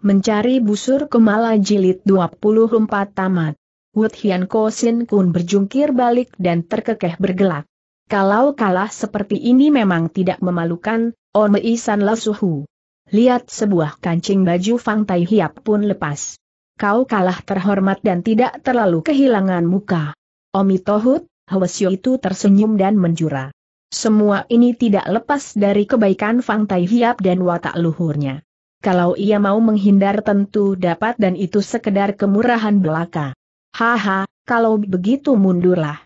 Mencari busur kemala jilid 24 tamat. Wood Hian Ko Sin Kun berjungkir balik dan terkekeh bergelak. Kalau kalah seperti ini memang tidak memalukan, Ome oh Isan Lasuhu. Lihat sebuah kancing baju Fang Tai Hiap pun lepas. Kau kalah terhormat dan tidak terlalu kehilangan muka. Omi oh Tohut, Hwesyo itu tersenyum dan menjura. Semua ini tidak lepas dari kebaikan Fang Tai Hiap dan watak luhurnya kalau ia mau menghindar tentu dapat dan itu sekedar kemurahan belaka. Haha, kalau begitu mundurlah.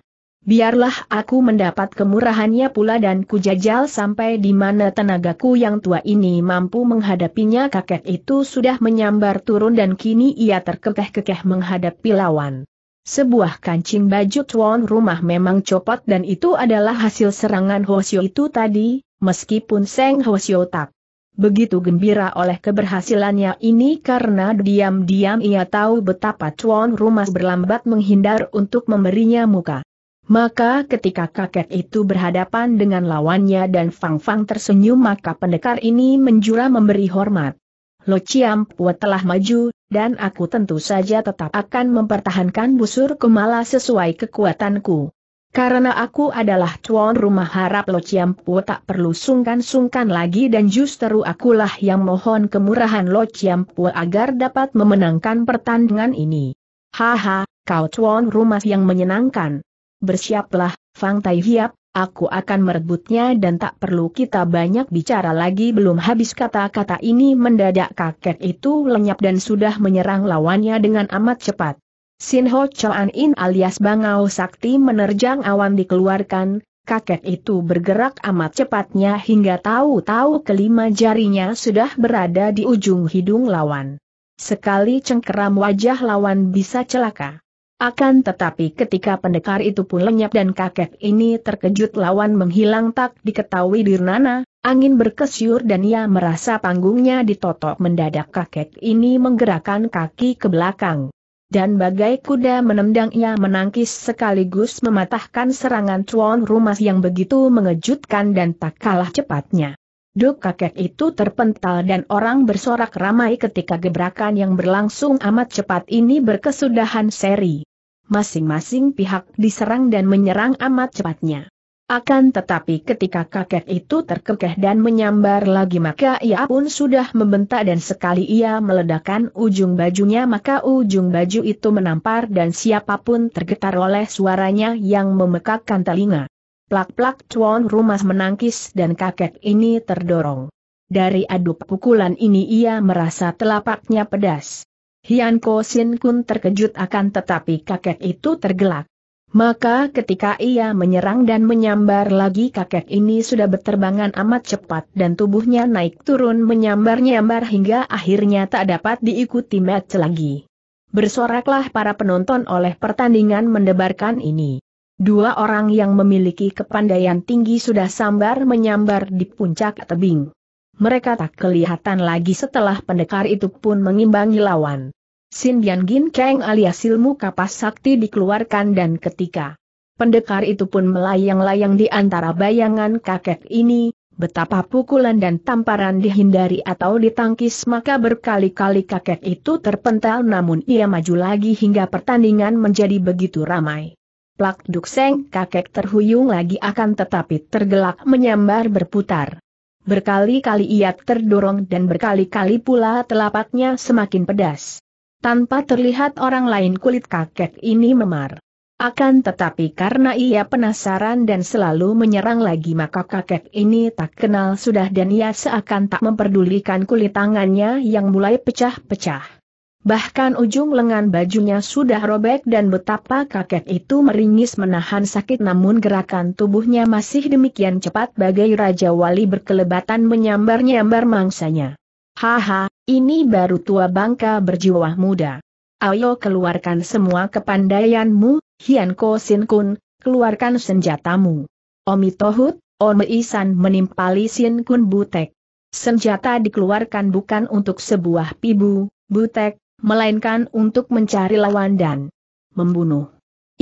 Biarlah aku mendapat kemurahannya pula dan kujajal sampai di mana tenagaku yang tua ini mampu menghadapinya kakek itu sudah menyambar turun dan kini ia terkekeh-kekeh menghadapi lawan. Sebuah kancing baju tuan rumah memang copot dan itu adalah hasil serangan Hoshio itu tadi, meskipun Seng Hoshio tak begitu gembira oleh keberhasilannya ini karena diam-diam ia tahu betapa Chuan Rumas berlambat menghindar untuk memberinya muka. Maka ketika kakek itu berhadapan dengan lawannya dan Fang Fang tersenyum maka pendekar ini menjura memberi hormat. Lo Chiam Pua telah maju, dan aku tentu saja tetap akan mempertahankan busur kemala sesuai kekuatanku. Karena aku adalah tuan rumah harap Lo Ciampu tak perlu sungkan-sungkan lagi dan justru akulah yang mohon kemurahan Lo Ciampu agar dapat memenangkan pertandingan ini. Haha, kau tuan rumah yang menyenangkan. Bersiaplah, Fang Tai Hiap, aku akan merebutnya dan tak perlu kita banyak bicara lagi belum habis kata-kata ini mendadak kakek itu lenyap dan sudah menyerang lawannya dengan amat cepat. Sin Ho Choan In alias Bangau Sakti menerjang awan dikeluarkan, kakek itu bergerak amat cepatnya hingga tahu-tahu kelima jarinya sudah berada di ujung hidung lawan. Sekali cengkeram wajah lawan bisa celaka. Akan tetapi ketika pendekar itu pun lenyap dan kakek ini terkejut lawan menghilang tak diketahui dirnana, angin berkesyur dan ia merasa panggungnya ditotok mendadak kakek ini menggerakkan kaki ke belakang dan bagai kuda menendangnya menangkis sekaligus mematahkan serangan tuan rumah yang begitu mengejutkan dan tak kalah cepatnya. Duk kakek itu terpental dan orang bersorak ramai ketika gebrakan yang berlangsung amat cepat ini berkesudahan seri. Masing-masing pihak diserang dan menyerang amat cepatnya. Akan tetapi ketika kakek itu terkekeh dan menyambar lagi maka ia pun sudah membentak dan sekali ia meledakkan ujung bajunya maka ujung baju itu menampar dan siapapun tergetar oleh suaranya yang memekakkan telinga. Plak-plak tuan rumah menangkis dan kakek ini terdorong. Dari aduk pukulan ini ia merasa telapaknya pedas. Hian Ko Sin Kun terkejut akan tetapi kakek itu tergelak. Maka ketika ia menyerang dan menyambar lagi kakek ini sudah berterbangan amat cepat dan tubuhnya naik turun menyambar-nyambar hingga akhirnya tak dapat diikuti match lagi. Bersoraklah para penonton oleh pertandingan mendebarkan ini. Dua orang yang memiliki kepandaian tinggi sudah sambar menyambar di puncak tebing. Mereka tak kelihatan lagi setelah pendekar itu pun mengimbangi lawan. Sin Bian Gin Kang alias ilmu kapas sakti dikeluarkan dan ketika pendekar itu pun melayang-layang di antara bayangan kakek ini, betapa pukulan dan tamparan dihindari atau ditangkis maka berkali-kali kakek itu terpental namun ia maju lagi hingga pertandingan menjadi begitu ramai. Plak Duk Seng kakek terhuyung lagi akan tetapi tergelak menyambar berputar. Berkali-kali ia terdorong dan berkali-kali pula telapaknya semakin pedas. Tanpa terlihat orang lain kulit kakek ini memar. Akan tetapi karena ia penasaran dan selalu menyerang lagi maka kakek ini tak kenal sudah dan ia seakan tak memperdulikan kulit tangannya yang mulai pecah-pecah. Bahkan ujung lengan bajunya sudah robek dan betapa kakek itu meringis menahan sakit namun gerakan tubuhnya masih demikian cepat bagai Raja Wali berkelebatan menyambar-nyambar mangsanya. Haha, ini baru tua bangka berjiwa muda. Ayo keluarkan semua kepandaianmu, Hian Ko Kun, keluarkan senjatamu. Omi Tohut, Omi Isan menimpali Sin Kun Butek. Senjata dikeluarkan bukan untuk sebuah pibu, Butek, melainkan untuk mencari lawan dan membunuh.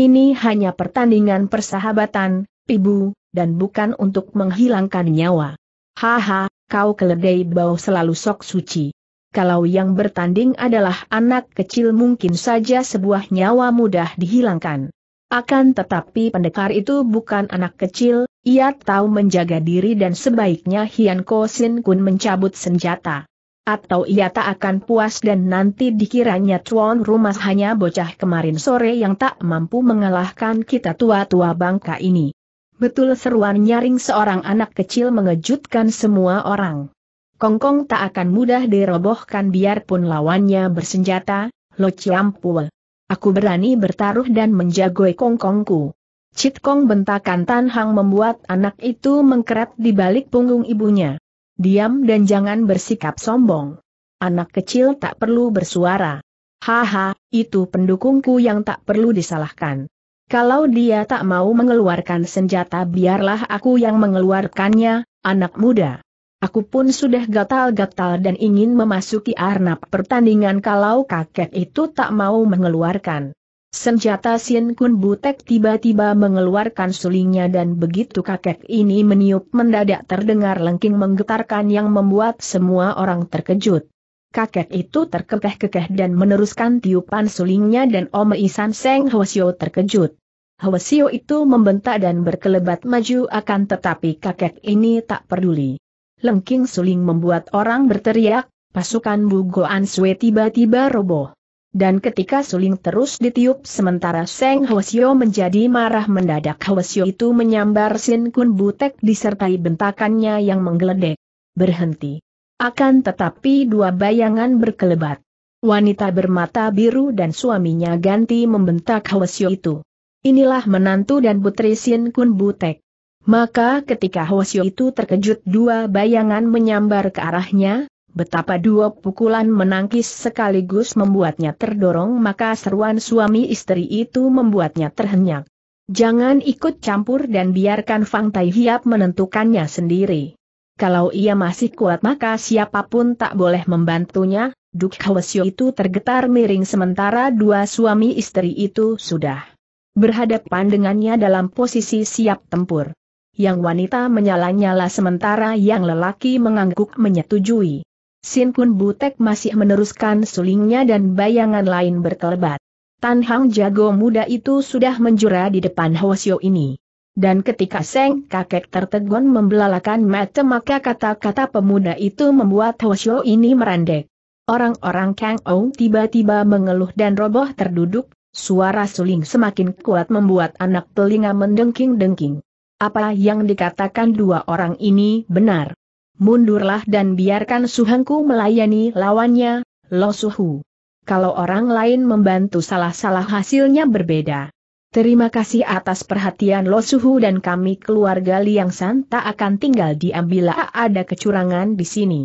Ini hanya pertandingan persahabatan, pibu, dan bukan untuk menghilangkan nyawa. Haha, kau keledai bau selalu sok suci kalau yang bertanding adalah anak kecil mungkin saja sebuah nyawa mudah dihilangkan. Akan tetapi pendekar itu bukan anak kecil, ia tahu menjaga diri dan sebaiknya Hian Ko Sin Kun mencabut senjata. Atau ia tak akan puas dan nanti dikiranya tuan rumah hanya bocah kemarin sore yang tak mampu mengalahkan kita tua-tua bangka ini. Betul seruan nyaring seorang anak kecil mengejutkan semua orang. Kongkong tak akan mudah dirobohkan biarpun lawannya bersenjata, Lo Ciampul. Aku berani bertaruh dan menjagoi Kongkongku. Cit Kong bentakan Tan Hang membuat anak itu mengkeret di balik punggung ibunya. Diam dan jangan bersikap sombong. Anak kecil tak perlu bersuara. Haha, itu pendukungku yang tak perlu disalahkan. Kalau dia tak mau mengeluarkan senjata biarlah aku yang mengeluarkannya, anak muda. Aku pun sudah gatal-gatal dan ingin memasuki arnab pertandingan kalau kakek itu tak mau mengeluarkan. Senjata Sin Kun Butek tiba-tiba mengeluarkan sulingnya dan begitu kakek ini meniup mendadak terdengar lengking menggetarkan yang membuat semua orang terkejut. Kakek itu terkekeh-kekeh dan meneruskan tiupan sulingnya dan Om Isan Seng Hwasyo terkejut. Hwasyo itu membentak dan berkelebat maju akan tetapi kakek ini tak peduli. Lengking suling membuat orang berteriak, pasukan Bugoan Sue tiba-tiba roboh. Dan ketika suling terus ditiup sementara Seng Hwasyo menjadi marah mendadak Hwasyo itu menyambar Sin Kun Butek disertai bentakannya yang menggeledek. Berhenti. Akan tetapi dua bayangan berkelebat. Wanita bermata biru dan suaminya ganti membentak Hwasyo itu. Inilah menantu dan putri Sin Kun Butek. Maka ketika Hosyo itu terkejut dua bayangan menyambar ke arahnya, betapa dua pukulan menangkis sekaligus membuatnya terdorong maka seruan suami istri itu membuatnya terhenyak. Jangan ikut campur dan biarkan Fang Tai Hiap menentukannya sendiri. Kalau ia masih kuat maka siapapun tak boleh membantunya, Duk Hwasyo itu tergetar miring sementara dua suami istri itu sudah berhadapan dengannya dalam posisi siap tempur yang wanita menyala-nyala sementara yang lelaki mengangguk menyetujui. Sin Kun Butek masih meneruskan sulingnya dan bayangan lain berkelebat. Tan Hang jago muda itu sudah menjura di depan Hwasyo ini. Dan ketika Seng kakek tertegun membelalakan mata maka kata-kata pemuda itu membuat Hwasyo ini merendek. Orang-orang Kang Ou tiba-tiba mengeluh dan roboh terduduk, suara suling semakin kuat membuat anak telinga mendengking-dengking. Apa yang dikatakan dua orang ini benar. Mundurlah dan biarkan suhanku melayani lawannya, Lo Suhu. Kalau orang lain membantu salah-salah hasilnya berbeda. Terima kasih atas perhatian Lo Suhu dan kami keluarga Liang San tak akan tinggal diam bila ada kecurangan di sini.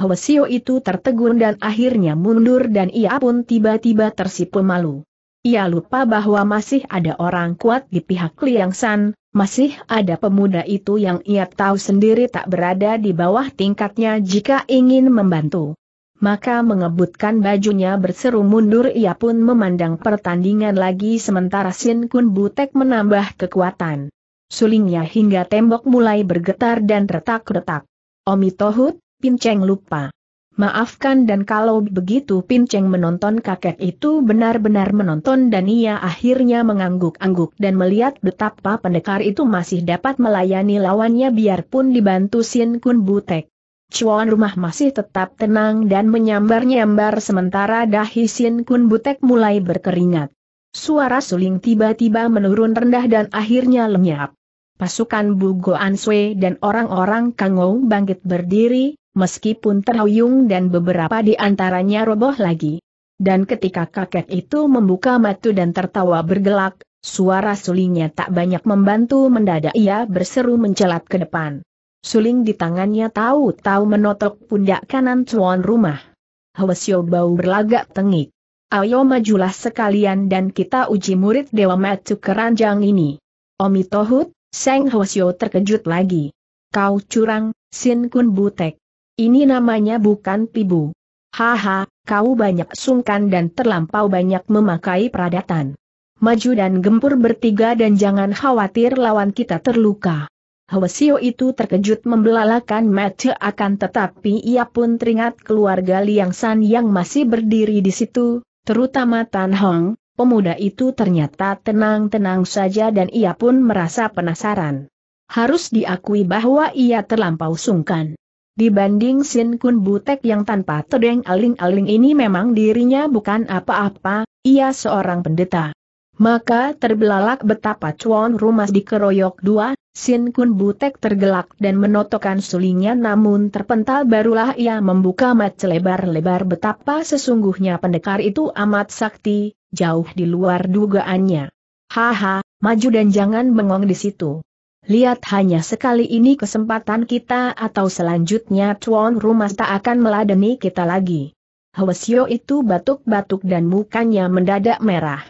Hwasio itu tertegun dan akhirnya mundur dan ia pun tiba-tiba tersipu malu. Ia lupa bahwa masih ada orang kuat di pihak Liang San, masih ada pemuda itu yang ia tahu sendiri tak berada di bawah tingkatnya jika ingin membantu. Maka mengebutkan bajunya berseru mundur ia pun memandang pertandingan lagi sementara Sin Kun Butek menambah kekuatan. Sulingnya hingga tembok mulai bergetar dan retak-retak. Omitohut, Tohut, Pinceng lupa. Maafkan dan kalau begitu Pinceng menonton kakek itu benar-benar menonton dan ia akhirnya mengangguk-angguk dan melihat betapa pendekar itu masih dapat melayani lawannya biarpun dibantu Sin Kun Butek. Cuan rumah masih tetap tenang dan menyambar-nyambar sementara dahi Sin Kun Butek mulai berkeringat. Suara suling tiba-tiba menurun rendah dan akhirnya lenyap. Pasukan Bu Goan Sui dan orang-orang Kangou bangkit berdiri, meskipun terhuyung dan beberapa di antaranya roboh lagi. Dan ketika kakek itu membuka mata dan tertawa bergelak, suara sulingnya tak banyak membantu mendadak ia berseru mencelat ke depan. Suling di tangannya tahu-tahu menotok pundak kanan tuan rumah. Hwasyo bau berlagak tengik. Ayo majulah sekalian dan kita uji murid Dewa Matu keranjang ini. Omitohut, Seng Hwasyo terkejut lagi. Kau curang, Sin Kun Butek. Ini namanya bukan pibu. Haha, kau banyak sungkan dan terlampau banyak memakai peradatan. Maju dan gempur bertiga dan jangan khawatir lawan kita terluka. Hwasio itu terkejut membelalakan mata akan tetapi ia pun teringat keluarga Liang San yang masih berdiri di situ, terutama Tan Hong, pemuda itu ternyata tenang-tenang saja dan ia pun merasa penasaran. Harus diakui bahwa ia terlampau sungkan. Dibanding Sin Kun Butek yang tanpa tedeng aling-aling ini memang dirinya bukan apa-apa, ia seorang pendeta. Maka terbelalak betapa cuan rumah dikeroyok dua, Sin Kun Butek tergelak dan menotokkan sulingnya namun terpental barulah ia membuka mata lebar-lebar betapa sesungguhnya pendekar itu amat sakti, jauh di luar dugaannya. Haha, maju dan jangan bengong di situ. Lihat hanya sekali ini kesempatan kita atau selanjutnya tuan rumah tak akan meladeni kita lagi. Hwasyo itu batuk-batuk dan mukanya mendadak merah.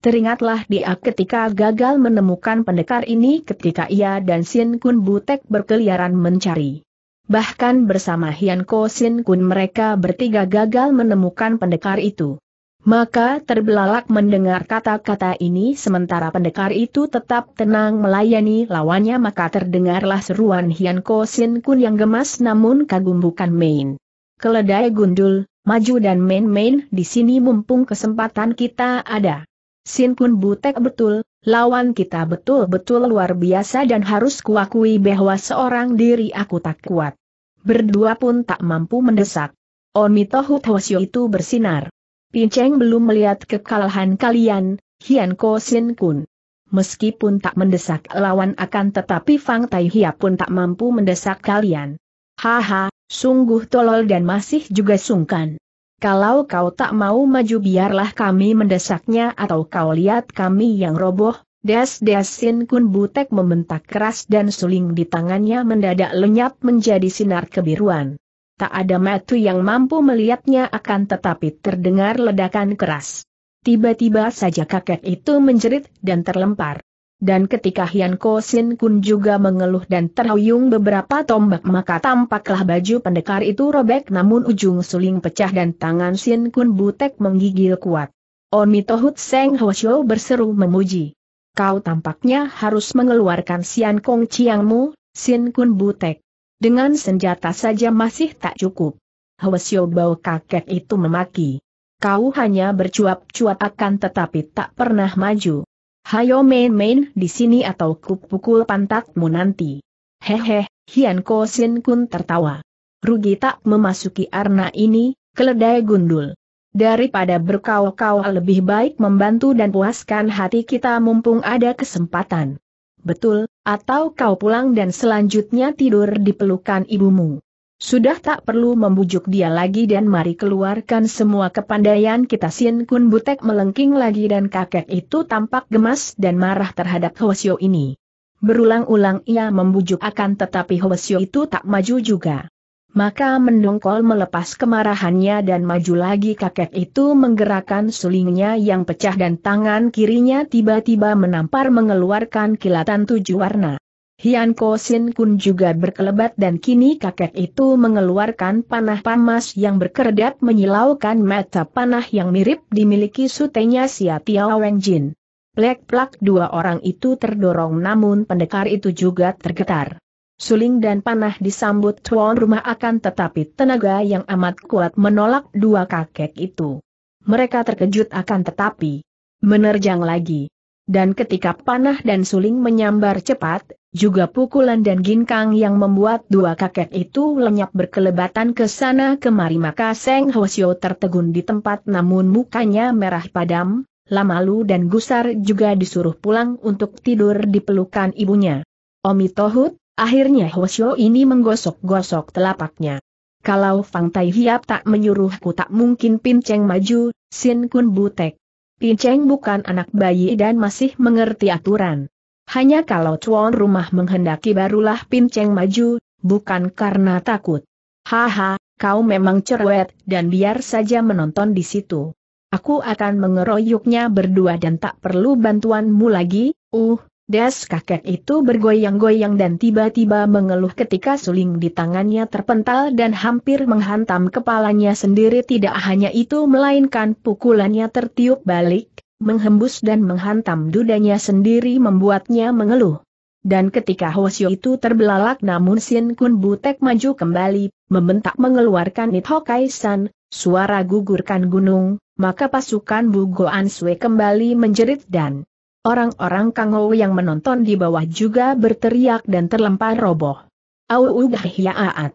Teringatlah dia ketika gagal menemukan pendekar ini ketika ia dan Sin Kun Butek berkeliaran mencari. Bahkan bersama Hian Ko Sin Kun mereka bertiga gagal menemukan pendekar itu. Maka terbelalak mendengar kata-kata ini sementara pendekar itu tetap tenang melayani lawannya maka terdengarlah seruan Hian Ko Sin Kun yang gemas namun kagum bukan main. Keledai gundul, maju dan main-main di sini mumpung kesempatan kita ada. Sin Kun butek betul, lawan kita betul-betul luar biasa dan harus kuakui bahwa seorang diri aku tak kuat. Berdua pun tak mampu mendesak. Omitohu Tosyo itu bersinar. Pinceng belum melihat kekalahan kalian, Hian Ko Sin Kun. Meskipun tak mendesak lawan akan tetapi Fang Tai Hia pun tak mampu mendesak kalian. Haha, sungguh tolol dan masih juga sungkan. Kalau kau tak mau maju biarlah kami mendesaknya atau kau lihat kami yang roboh, Des Des Sin Kun Butek membentak keras dan suling di tangannya mendadak lenyap menjadi sinar kebiruan. Tak ada matu yang mampu melihatnya akan tetapi terdengar ledakan keras. Tiba-tiba saja kakek itu menjerit dan terlempar. Dan ketika Hian Ko Sin Kun juga mengeluh dan terhuyung beberapa tombak maka tampaklah baju pendekar itu robek namun ujung suling pecah dan tangan Sin Kun butek menggigil kuat. Oni oh, Tohut Seng Ho berseru memuji. Kau tampaknya harus mengeluarkan Sian Kong Chiangmu, Sin Kun butek. Dengan senjata saja masih tak cukup. Hwasyo Bao kakek itu memaki. Kau hanya bercuap-cuap akan tetapi tak pernah maju. Hayo main-main di sini atau kupukul pantatmu nanti. Hehe, Hian Ko Sin Kun tertawa. Rugi tak memasuki arna ini, keledai gundul. Daripada berkau-kau lebih baik membantu dan puaskan hati kita mumpung ada kesempatan. Betul, atau kau pulang dan selanjutnya tidur di pelukan ibumu. Sudah tak perlu membujuk dia lagi dan mari keluarkan semua kepandaian kita Sin Kun Butek melengking lagi dan kakek itu tampak gemas dan marah terhadap Hwasyo ini. Berulang-ulang ia membujuk akan tetapi Hwasyo itu tak maju juga. Maka mendongkol melepas kemarahannya dan maju lagi kakek itu menggerakkan sulingnya yang pecah dan tangan kirinya tiba-tiba menampar mengeluarkan kilatan tujuh warna. Hian Ko Sin Kun juga berkelebat dan kini kakek itu mengeluarkan panah pamas yang berkedap menyilaukan mata panah yang mirip dimiliki sutenya Sia Tiao Weng Jin. Plek-plak dua orang itu terdorong namun pendekar itu juga tergetar. Suling dan panah disambut tuan rumah akan tetapi tenaga yang amat kuat menolak dua kakek itu. Mereka terkejut akan tetapi menerjang lagi. Dan ketika panah dan suling menyambar cepat, juga pukulan dan ginkang yang membuat dua kakek itu lenyap berkelebatan ke sana kemari maka Seng Hwasyo tertegun di tempat namun mukanya merah padam, Lamalu dan Gusar juga disuruh pulang untuk tidur di pelukan ibunya. Omi Tohut, Akhirnya Hwasyo ini menggosok-gosok telapaknya. Kalau Fang Tai Hiap tak menyuruhku tak mungkin Pinceng maju, Sin Kun Butek. Pinceng bukan anak bayi dan masih mengerti aturan. Hanya kalau tuan rumah menghendaki barulah Pinceng maju, bukan karena takut. Haha, kau memang cerewet dan biar saja menonton di situ. Aku akan mengeroyoknya berdua dan tak perlu bantuanmu lagi, uh, Des kakek itu bergoyang-goyang dan tiba-tiba mengeluh ketika suling di tangannya terpental dan hampir menghantam kepalanya sendiri tidak hanya itu melainkan pukulannya tertiup balik, menghembus dan menghantam dudanya sendiri membuatnya mengeluh. Dan ketika Hwasyo itu terbelalak namun Sin Kun Butek maju kembali, membentak mengeluarkan Nithokai San, suara gugurkan gunung, maka pasukan Bugoan Sue kembali menjerit dan Orang-orang Kangou yang menonton di bawah juga berteriak dan terlempar roboh. Au Aat.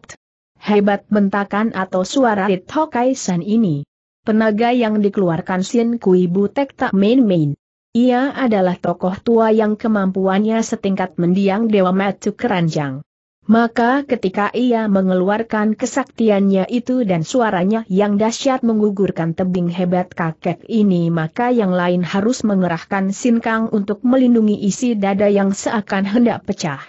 Hebat bentakan atau suara Rit Hokai San ini. Tenaga yang dikeluarkan Sin Kui Butek tak main-main. Ia adalah tokoh tua yang kemampuannya setingkat mendiang Dewa Matu Keranjang. Maka ketika ia mengeluarkan kesaktiannya itu dan suaranya yang dahsyat menggugurkan tebing hebat kakek ini maka yang lain harus mengerahkan sinkang untuk melindungi isi dada yang seakan hendak pecah.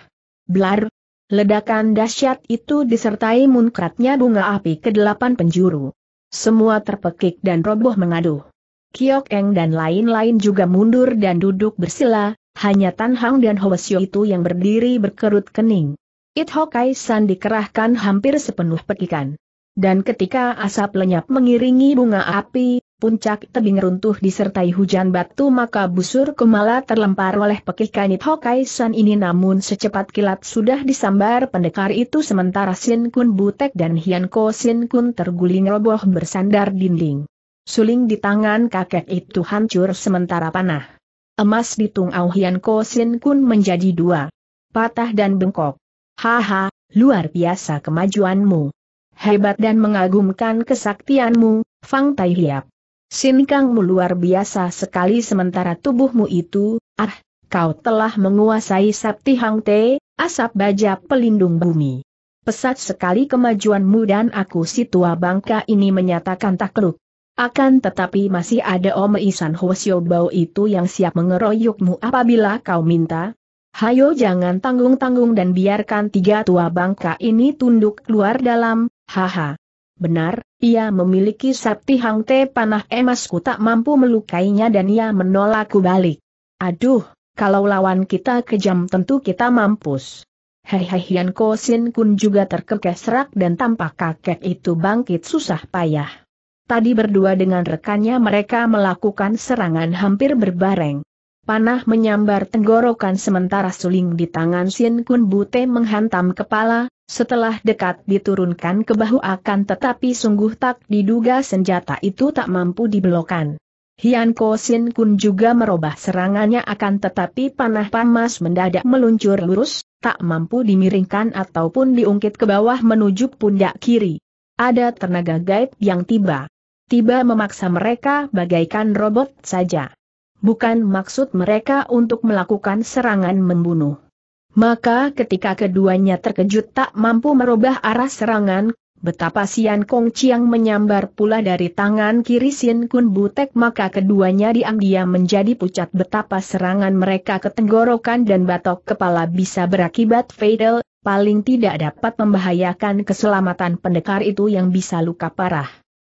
Blar! Ledakan dahsyat itu disertai munkratnya bunga api ke delapan penjuru. Semua terpekik dan roboh mengaduh. Kiok Eng dan lain-lain juga mundur dan duduk bersila, hanya Tan Hang dan Hwasyo itu yang berdiri berkerut kening. It Hokai San dikerahkan hampir sepenuh petikan. Dan ketika asap lenyap mengiringi bunga api, puncak tebing runtuh disertai hujan batu maka busur kemala terlempar oleh pekikan It Hokai San ini namun secepat kilat sudah disambar pendekar itu sementara Sin Kun Butek dan Hian Ko Sin Kun terguling roboh bersandar dinding. Suling di tangan kakek itu hancur sementara panah. Emas di tungau Hian Ko Sin Kun menjadi dua. Patah dan bengkok. Haha, luar biasa kemajuanmu. Hebat dan mengagumkan kesaktianmu, Fang Tai Hiap. Sinkangmu luar biasa sekali sementara tubuhmu itu, ah, kau telah menguasai Sabti Hang Te, asap baja pelindung bumi. Pesat sekali kemajuanmu dan aku si tua bangka ini menyatakan takluk. Akan tetapi masih ada Om Isan Hwasyobau itu yang siap mengeroyokmu apabila kau minta, Hayo jangan tanggung-tanggung dan biarkan tiga tua bangka ini tunduk luar dalam, haha. Benar, ia memiliki sakti hangte panah emasku tak mampu melukainya dan ia menolakku balik. Aduh, kalau lawan kita kejam tentu kita mampus. Hehehe Hian Ko Sin Kun juga terkekeh serak dan tampak kakek itu bangkit susah payah. Tadi berdua dengan rekannya mereka melakukan serangan hampir berbareng. Panah menyambar tenggorokan sementara suling di tangan Sin Kun Bute menghantam kepala, setelah dekat diturunkan ke bahu akan tetapi sungguh tak diduga senjata itu tak mampu dibelokan. Hian Ko Sin Kun juga merubah serangannya akan tetapi panah pamas mendadak meluncur lurus, tak mampu dimiringkan ataupun diungkit ke bawah menuju pundak kiri. Ada tenaga gaib yang tiba. Tiba memaksa mereka bagaikan robot saja bukan maksud mereka untuk melakukan serangan membunuh. Maka ketika keduanya terkejut tak mampu merubah arah serangan, betapa Sian Kong Chiang menyambar pula dari tangan kiri Sian Kun Butek maka keduanya diam-diam menjadi pucat betapa serangan mereka ke tenggorokan dan batok kepala bisa berakibat fatal, paling tidak dapat membahayakan keselamatan pendekar itu yang bisa luka parah.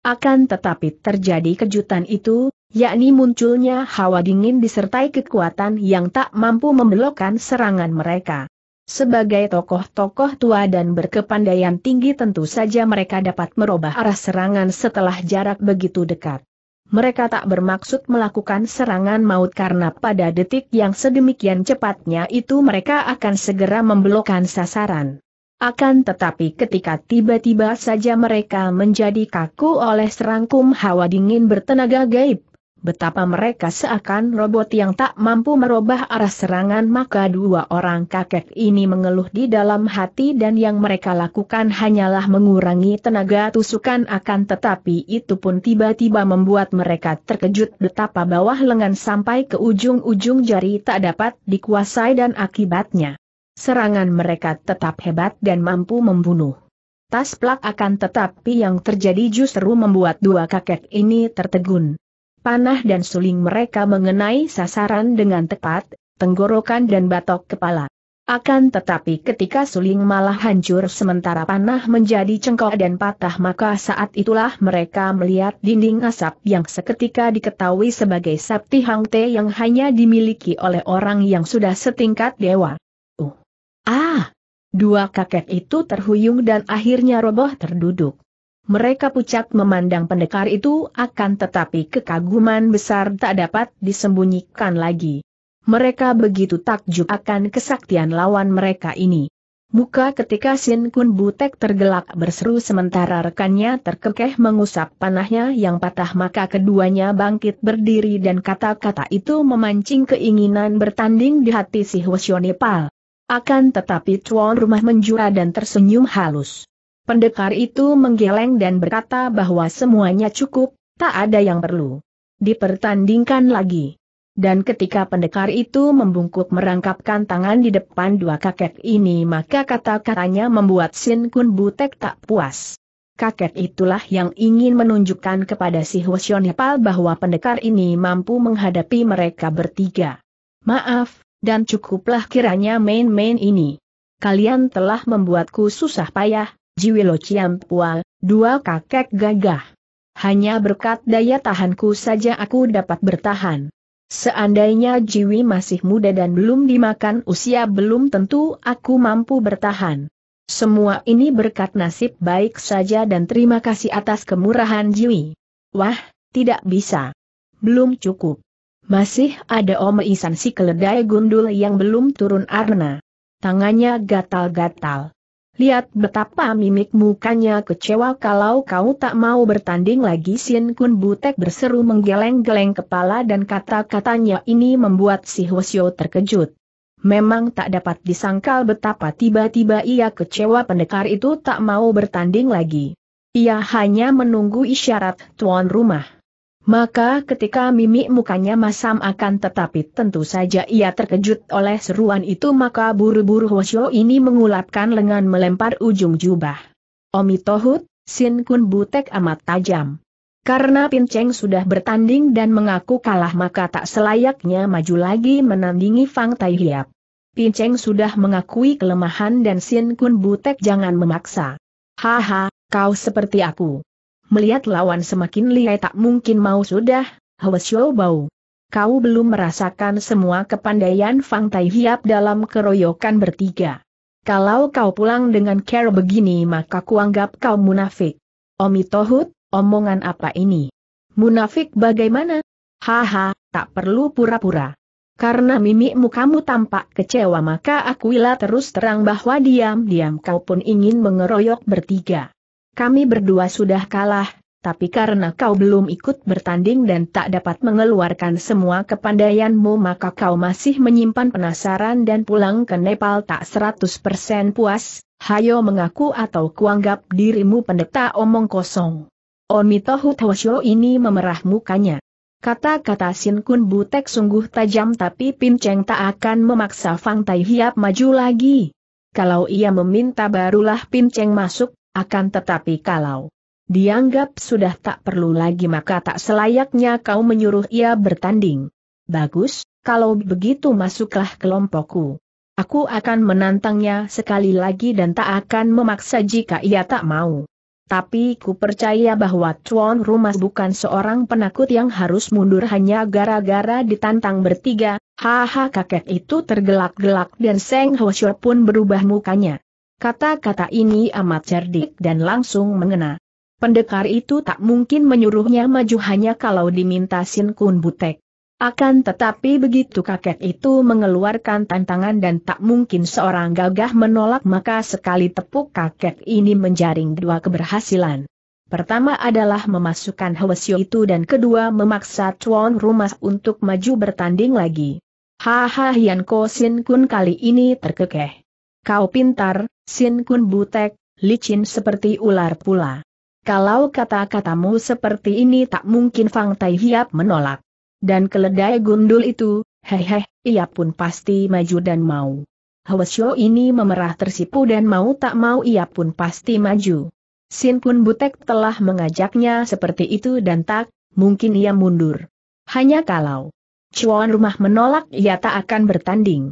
Akan tetapi terjadi kejutan itu, yakni munculnya hawa dingin disertai kekuatan yang tak mampu membelokkan serangan mereka. Sebagai tokoh-tokoh tua dan berkepandaian tinggi tentu saja mereka dapat merubah arah serangan setelah jarak begitu dekat. Mereka tak bermaksud melakukan serangan maut karena pada detik yang sedemikian cepatnya itu mereka akan segera membelokkan sasaran. Akan tetapi ketika tiba-tiba saja mereka menjadi kaku oleh serangkum hawa dingin bertenaga gaib, betapa mereka seakan robot yang tak mampu merubah arah serangan maka dua orang kakek ini mengeluh di dalam hati dan yang mereka lakukan hanyalah mengurangi tenaga tusukan akan tetapi itu pun tiba-tiba membuat mereka terkejut betapa bawah lengan sampai ke ujung-ujung jari tak dapat dikuasai dan akibatnya. Serangan mereka tetap hebat dan mampu membunuh. Tas plak akan tetapi yang terjadi justru membuat dua kakek ini tertegun. Panah dan suling mereka mengenai sasaran dengan tepat, tenggorokan dan batok kepala. Akan tetapi ketika suling malah hancur sementara panah menjadi cengkok dan patah maka saat itulah mereka melihat dinding asap yang seketika diketahui sebagai Sabti hangte yang hanya dimiliki oleh orang yang sudah setingkat dewa. Uh. Ah! Dua kakek itu terhuyung dan akhirnya roboh terduduk. Mereka pucat memandang pendekar itu akan tetapi kekaguman besar tak dapat disembunyikan lagi. Mereka begitu takjub akan kesaktian lawan mereka ini. Muka ketika Sin Kun Butek tergelak berseru sementara rekannya terkekeh mengusap panahnya yang patah maka keduanya bangkit berdiri dan kata-kata itu memancing keinginan bertanding di hati si Hwasyo Nepal. Akan tetapi tuan rumah menjura dan tersenyum halus. Pendekar itu menggeleng dan berkata bahwa semuanya cukup, tak ada yang perlu. Dipertandingkan lagi. Dan ketika pendekar itu membungkuk merangkapkan tangan di depan dua kakek ini maka kata-katanya membuat Sin Kun Butek tak puas. Kakek itulah yang ingin menunjukkan kepada si Hwasyon Nepal bahwa pendekar ini mampu menghadapi mereka bertiga. Maaf, dan cukuplah kiranya main-main ini. Kalian telah membuatku susah payah, Jiwilo Ciampua, dua kakek gagah. Hanya berkat daya tahanku saja aku dapat bertahan. Seandainya Jiwi masih muda dan belum dimakan usia belum tentu aku mampu bertahan. Semua ini berkat nasib baik saja dan terima kasih atas kemurahan Jiwi. Wah, tidak bisa. Belum cukup. Masih ada Om Isan si keledai gundul yang belum turun arna. Tangannya gatal-gatal. Lihat betapa mimik mukanya kecewa kalau kau tak mau bertanding lagi Sin Kun Butek berseru menggeleng-geleng kepala dan kata-katanya ini membuat si Hwasyo terkejut. Memang tak dapat disangkal betapa tiba-tiba ia kecewa pendekar itu tak mau bertanding lagi. Ia hanya menunggu isyarat tuan rumah. Maka ketika mimik mukanya masam akan tetapi tentu saja ia terkejut oleh seruan itu maka buru-buru Hwasyo ini mengulapkan lengan melempar ujung jubah. Omi Tohut, Sin Kun Butek amat tajam. Karena Pin Cheng sudah bertanding dan mengaku kalah maka tak selayaknya maju lagi menandingi Fang Tai Hiap. Cheng sudah mengakui kelemahan dan Sin Kun Butek jangan memaksa. Haha, kau seperti aku melihat lawan semakin lihai tak mungkin mau sudah, Hwasyo Bau. Kau belum merasakan semua kepandaian Fang Tai Hiap dalam keroyokan bertiga. Kalau kau pulang dengan care begini maka kuanggap kau munafik. Omi Tohut, omongan apa ini? Munafik bagaimana? Haha, tak perlu pura-pura. Karena mimikmu kamu tampak kecewa maka akuilah terus terang bahwa diam-diam kau pun ingin mengeroyok bertiga. Kami berdua sudah kalah, tapi karena kau belum ikut bertanding dan tak dapat mengeluarkan semua kepandaianmu maka kau masih menyimpan penasaran dan pulang ke Nepal tak 100% puas, hayo mengaku atau kuanggap dirimu pendeta omong kosong. Omitohu Tawasyo ini memerah mukanya. Kata-kata Sin Kun Butek sungguh tajam tapi Pin Cheng tak akan memaksa Fang Tai Hiap maju lagi. Kalau ia meminta barulah Pin Cheng masuk, akan tetapi kalau dianggap sudah tak perlu lagi maka tak selayaknya kau menyuruh ia bertanding. Bagus, kalau begitu masuklah kelompokku. Aku akan menantangnya sekali lagi dan tak akan memaksa jika ia tak mau. Tapi ku percaya bahwa tuan rumah bukan seorang penakut yang harus mundur hanya gara-gara ditantang bertiga, haha kakek itu tergelak-gelak dan Seng Hwasyo pun berubah mukanya. Kata-kata ini amat cerdik dan langsung mengena. Pendekar itu tak mungkin menyuruhnya maju hanya kalau diminta Sin Kun Butek. Akan tetapi begitu kakek itu mengeluarkan tantangan dan tak mungkin seorang gagah menolak maka sekali tepuk kakek ini menjaring dua keberhasilan. Pertama adalah memasukkan Hwasyo itu dan kedua memaksa tuan rumah untuk maju bertanding lagi. Haha Hian Ko Sin Kun kali ini terkekeh. Kau pintar, Sin Kun Butek, licin seperti ular pula. Kalau kata-katamu seperti ini tak mungkin Fang Tai Hiap menolak. Dan keledai gundul itu, hehe, ia pun pasti maju dan mau. Hwasyo ini memerah tersipu dan mau tak mau ia pun pasti maju. Sin Kun Butek telah mengajaknya seperti itu dan tak, mungkin ia mundur. Hanya kalau Cuan rumah menolak ia tak akan bertanding.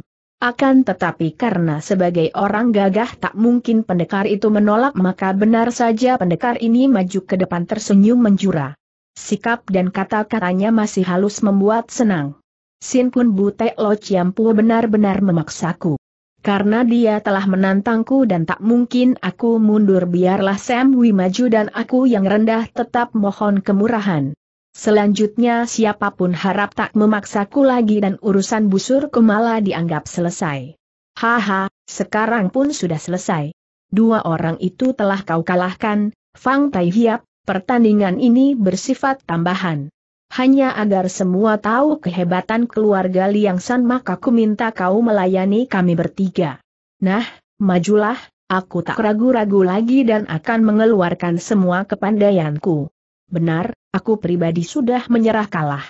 Akan tetapi karena sebagai orang gagah tak mungkin pendekar itu menolak maka benar saja pendekar ini maju ke depan tersenyum menjura. Sikap dan kata-katanya masih halus membuat senang. Sin Kun butek Lo Ciampu benar-benar memaksaku. Karena dia telah menantangku dan tak mungkin aku mundur biarlah Sam Wi maju dan aku yang rendah tetap mohon kemurahan. Selanjutnya siapapun harap tak memaksaku lagi dan urusan busur kemala dianggap selesai. Haha, sekarang pun sudah selesai. Dua orang itu telah kau kalahkan, Fang Tai Hiap, pertandingan ini bersifat tambahan. Hanya agar semua tahu kehebatan keluarga Liang San maka ku minta kau melayani kami bertiga. Nah, majulah, aku tak ragu-ragu lagi dan akan mengeluarkan semua kepandaianku benar, aku pribadi sudah menyerah kalah.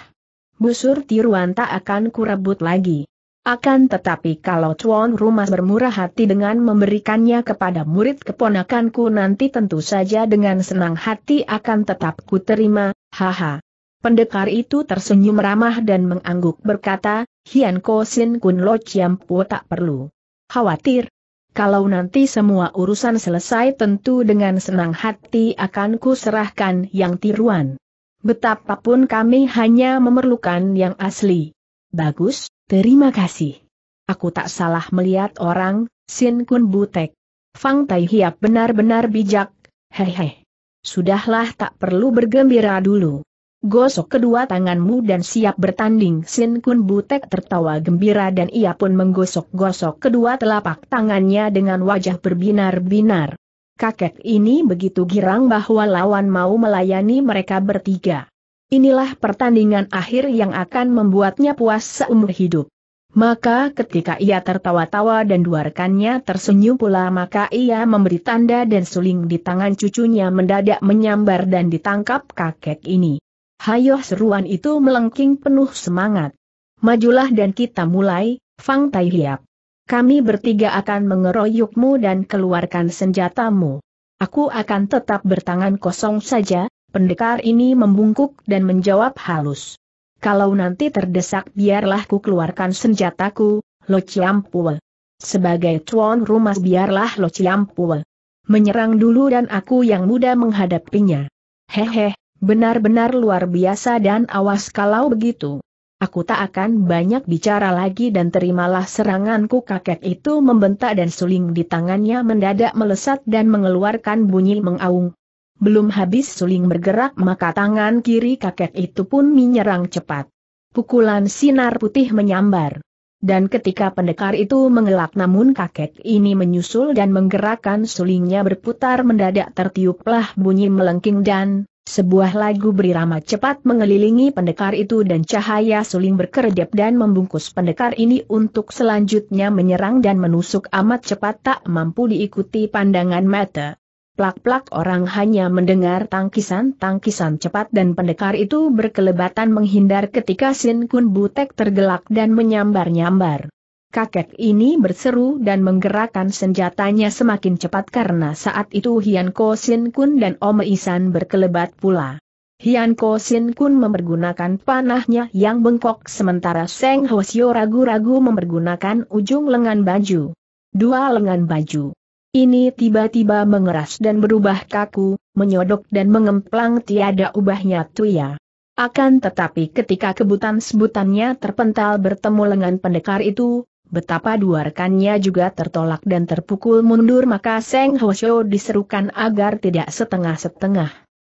Busur tiruan tak akan kurebut lagi. Akan tetapi kalau tuan rumah bermurah hati dengan memberikannya kepada murid keponakanku nanti tentu saja dengan senang hati akan tetap kuterima. haha. Pendekar itu tersenyum ramah dan mengangguk berkata, Hian Ko Sin Kun Lo Chiam Po tak perlu. Khawatir, kalau nanti semua urusan selesai tentu dengan senang hati akan kuserahkan yang tiruan. Betapapun kami hanya memerlukan yang asli. Bagus, terima kasih. Aku tak salah melihat orang, Sin Kun Butek. Fang Tai Hiap benar-benar bijak, hehe. Sudahlah tak perlu bergembira dulu. Gosok kedua tanganmu dan siap bertanding Sin Kun Butek tertawa gembira dan ia pun menggosok-gosok kedua telapak tangannya dengan wajah berbinar-binar. Kakek ini begitu girang bahwa lawan mau melayani mereka bertiga. Inilah pertandingan akhir yang akan membuatnya puas seumur hidup. Maka ketika ia tertawa-tawa dan dua rekannya tersenyum pula maka ia memberi tanda dan suling di tangan cucunya mendadak menyambar dan ditangkap kakek ini. Hayo seruan itu melengking penuh semangat. Majulah dan kita mulai, Fang Tai Hiap. Kami bertiga akan mengeroyokmu dan keluarkan senjatamu. Aku akan tetap bertangan kosong saja, pendekar ini membungkuk dan menjawab halus. Kalau nanti terdesak biarlah ku keluarkan senjataku, Lo Ciampul. Sebagai tuan rumah biarlah Lo Ciampul. Menyerang dulu dan aku yang muda menghadapinya. Hehe, Benar-benar luar biasa dan awas kalau begitu. Aku tak akan banyak bicara lagi dan terimalah seranganku kakek itu membentak dan suling di tangannya mendadak melesat dan mengeluarkan bunyi mengaung. Belum habis suling bergerak maka tangan kiri kakek itu pun menyerang cepat. Pukulan sinar putih menyambar. Dan ketika pendekar itu mengelak namun kakek ini menyusul dan menggerakkan sulingnya berputar mendadak tertiuplah bunyi melengking dan sebuah lagu berirama cepat mengelilingi pendekar itu dan cahaya suling berkedip dan membungkus pendekar ini untuk selanjutnya menyerang dan menusuk amat cepat tak mampu diikuti pandangan mata. Plak-plak orang hanya mendengar tangkisan-tangkisan cepat dan pendekar itu berkelebatan menghindar ketika Sin Kun Butek tergelak dan menyambar-nyambar. Kakek ini berseru dan menggerakkan senjatanya semakin cepat karena saat itu Hian Ko Sin Kun dan Ome Isan berkelebat pula. Hian Ko Sin Kun mempergunakan panahnya yang bengkok sementara Seng Sio ragu-ragu mempergunakan ujung lengan baju. Dua lengan baju. Ini tiba-tiba mengeras dan berubah kaku, menyodok dan mengemplang tiada ubahnya tuya. Akan tetapi ketika kebutan sebutannya terpental bertemu lengan pendekar itu, betapa dua rekannya juga tertolak dan terpukul mundur maka Seng Hosyo diserukan agar tidak setengah-setengah.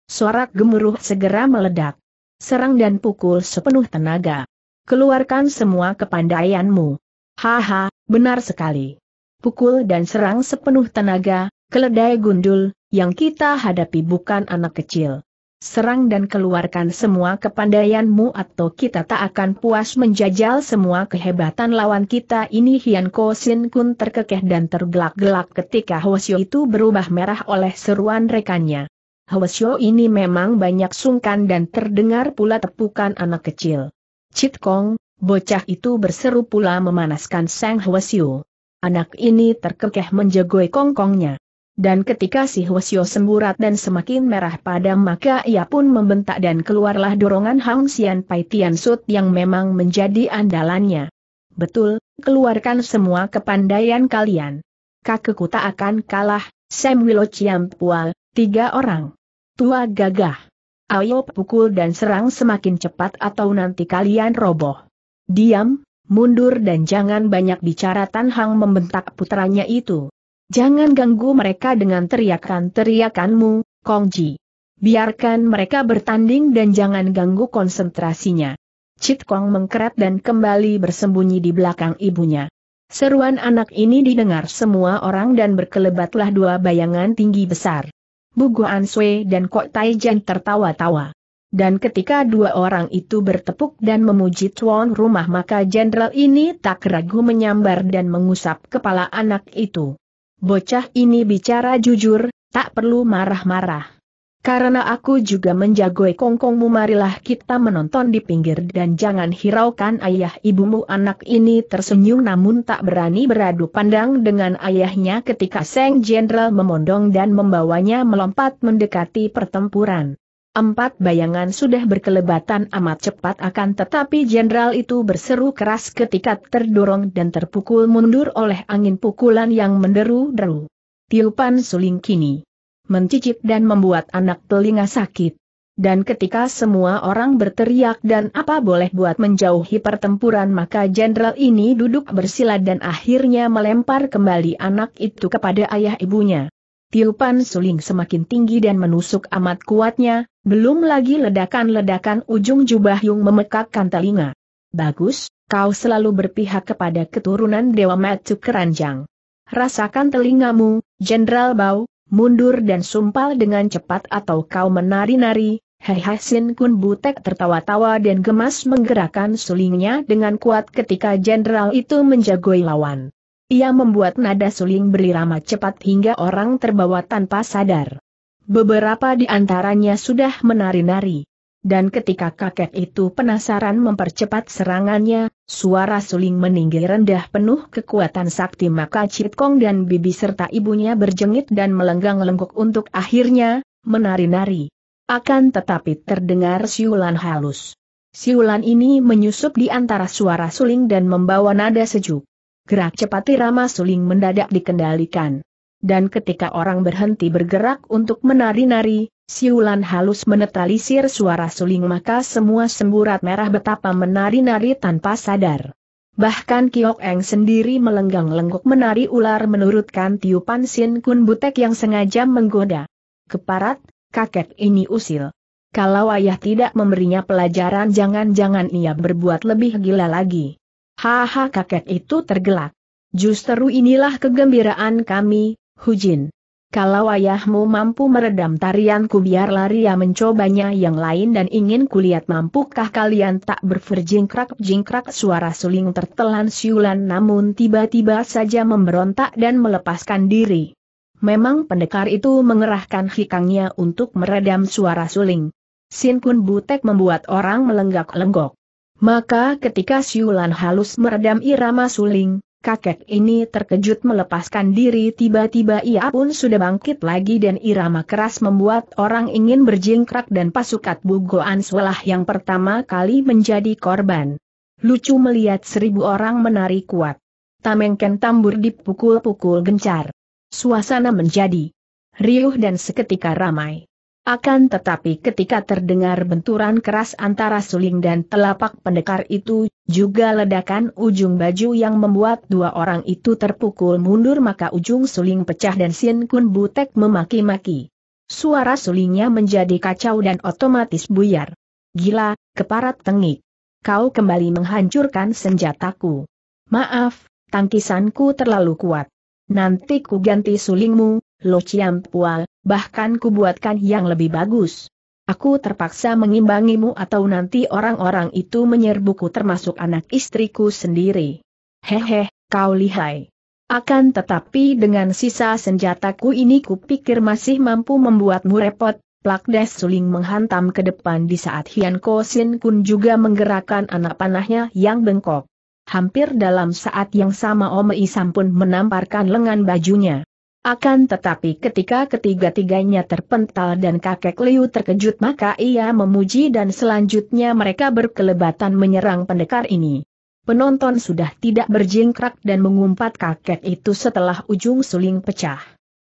Suara gemuruh segera meledak. Serang dan pukul sepenuh tenaga. Keluarkan semua kepandaianmu. Haha, benar sekali. Pukul dan serang sepenuh tenaga, keledai gundul, yang kita hadapi bukan anak kecil serang dan keluarkan semua kepandaianmu atau kita tak akan puas menjajal semua kehebatan lawan kita ini Hian Ko Sin Kun terkekeh dan tergelak-gelak ketika Hwasyo itu berubah merah oleh seruan rekannya. Hwasyo ini memang banyak sungkan dan terdengar pula tepukan anak kecil. Chit Kong, bocah itu berseru pula memanaskan Sang Hwasyo. Anak ini terkekeh menjegoi kongkongnya. Dan ketika si Hwasyo semburat dan semakin merah padam maka ia pun membentak dan keluarlah dorongan Hang Xian Pai Tian Sut yang memang menjadi andalannya. Betul, keluarkan semua kepandaian kalian. Kakeku tak akan kalah, Sam Wilo Chiam Pual, tiga orang. Tua gagah. Ayo pukul dan serang semakin cepat atau nanti kalian roboh. Diam, mundur dan jangan banyak bicara Tan Hang membentak putranya itu. Jangan ganggu mereka dengan teriakan-teriakanmu, Kongji. Biarkan mereka bertanding dan jangan ganggu konsentrasinya. Chit Kong mengkeret dan kembali bersembunyi di belakang ibunya. Seruan anak ini didengar semua orang dan berkelebatlah dua bayangan tinggi besar. Bu Guan Sui dan Kok Tai Taijan tertawa-tawa. Dan ketika dua orang itu bertepuk dan memuji tuan rumah maka jenderal ini tak ragu menyambar dan mengusap kepala anak itu bocah ini bicara jujur, tak perlu marah-marah. Karena aku juga menjagoi kongkongmu marilah kita menonton di pinggir dan jangan hiraukan ayah ibumu anak ini tersenyum namun tak berani beradu pandang dengan ayahnya ketika Seng Jenderal memondong dan membawanya melompat mendekati pertempuran. Empat bayangan sudah berkelebatan amat cepat akan tetapi jenderal itu berseru keras ketika terdorong dan terpukul mundur oleh angin pukulan yang menderu-deru. Tiupan suling kini mencicip dan membuat anak telinga sakit. Dan ketika semua orang berteriak dan apa boleh buat menjauhi pertempuran maka jenderal ini duduk bersila dan akhirnya melempar kembali anak itu kepada ayah ibunya. Tiupan suling semakin tinggi dan menusuk amat kuatnya, belum lagi ledakan-ledakan ujung jubah Yung memekakkan telinga. Bagus, kau selalu berpihak kepada keturunan Dewa Matsu Keranjang. Rasakan telingamu, Jenderal Bau, mundur dan sumpal dengan cepat atau kau menari-nari, Hei Hasin Kun Butek tertawa-tawa dan gemas menggerakkan sulingnya dengan kuat ketika jenderal itu menjagoi lawan. Ia membuat nada suling berirama cepat hingga orang terbawa tanpa sadar. Beberapa di antaranya sudah menari-nari. Dan ketika kakek itu penasaran mempercepat serangannya, suara suling meninggi rendah penuh kekuatan sakti maka Cit Kong dan bibi serta ibunya berjengit dan melenggang lengkuk untuk akhirnya, menari-nari. Akan tetapi terdengar siulan halus. Siulan ini menyusup di antara suara suling dan membawa nada sejuk. Gerak cepat irama suling mendadak dikendalikan dan ketika orang berhenti bergerak untuk menari-nari, siulan halus menetralisir suara suling maka semua semburat merah betapa menari-nari tanpa sadar. Bahkan Kiok Eng sendiri melenggang lengkuk menari ular menurutkan tiupan Sin Kun Butek yang sengaja menggoda. Keparat, kakek ini usil. Kalau ayah tidak memberinya pelajaran jangan-jangan ia berbuat lebih gila lagi. Haha kakek itu tergelak. Justru inilah kegembiraan kami, Hujin. Kalau ayahmu mampu meredam tarianku biarlah Ria mencobanya yang lain dan ingin kulihat mampukah kalian tak berferjingkrak-jingkrak suara suling tertelan siulan namun tiba-tiba saja memberontak dan melepaskan diri. Memang pendekar itu mengerahkan hikangnya untuk meredam suara suling. Sin Kun Butek membuat orang melenggak-lenggok. Maka ketika siulan halus meredam irama suling, Kakek ini terkejut melepaskan diri tiba-tiba ia pun sudah bangkit lagi dan irama keras membuat orang ingin berjingkrak dan pasukat bugoan selah yang pertama kali menjadi korban. Lucu melihat seribu orang menari kuat. Tamengken tambur dipukul-pukul gencar. Suasana menjadi riuh dan seketika ramai. Akan tetapi ketika terdengar benturan keras antara suling dan telapak pendekar itu, juga ledakan ujung baju yang membuat dua orang itu terpukul mundur maka ujung suling pecah dan Sien Kun Butek memaki-maki. Suara sulingnya menjadi kacau dan otomatis buyar. Gila, keparat tengik. Kau kembali menghancurkan senjataku. Maaf, tangkisanku terlalu kuat. Nanti ku ganti sulingmu, Lo Ciampual bahkan kubuatkan yang lebih bagus. Aku terpaksa mengimbangimu atau nanti orang-orang itu menyerbuku termasuk anak istriku sendiri. Hehe, kau lihai. Akan tetapi dengan sisa senjataku ini kupikir masih mampu membuatmu repot, Plakdes suling menghantam ke depan di saat Hian Ko Sin Kun juga menggerakkan anak panahnya yang bengkok. Hampir dalam saat yang sama Isam pun menamparkan lengan bajunya. Akan tetapi ketika ketiga-tiganya terpental dan kakek Liu terkejut maka ia memuji dan selanjutnya mereka berkelebatan menyerang pendekar ini. Penonton sudah tidak berjingkrak dan mengumpat kakek itu setelah ujung suling pecah.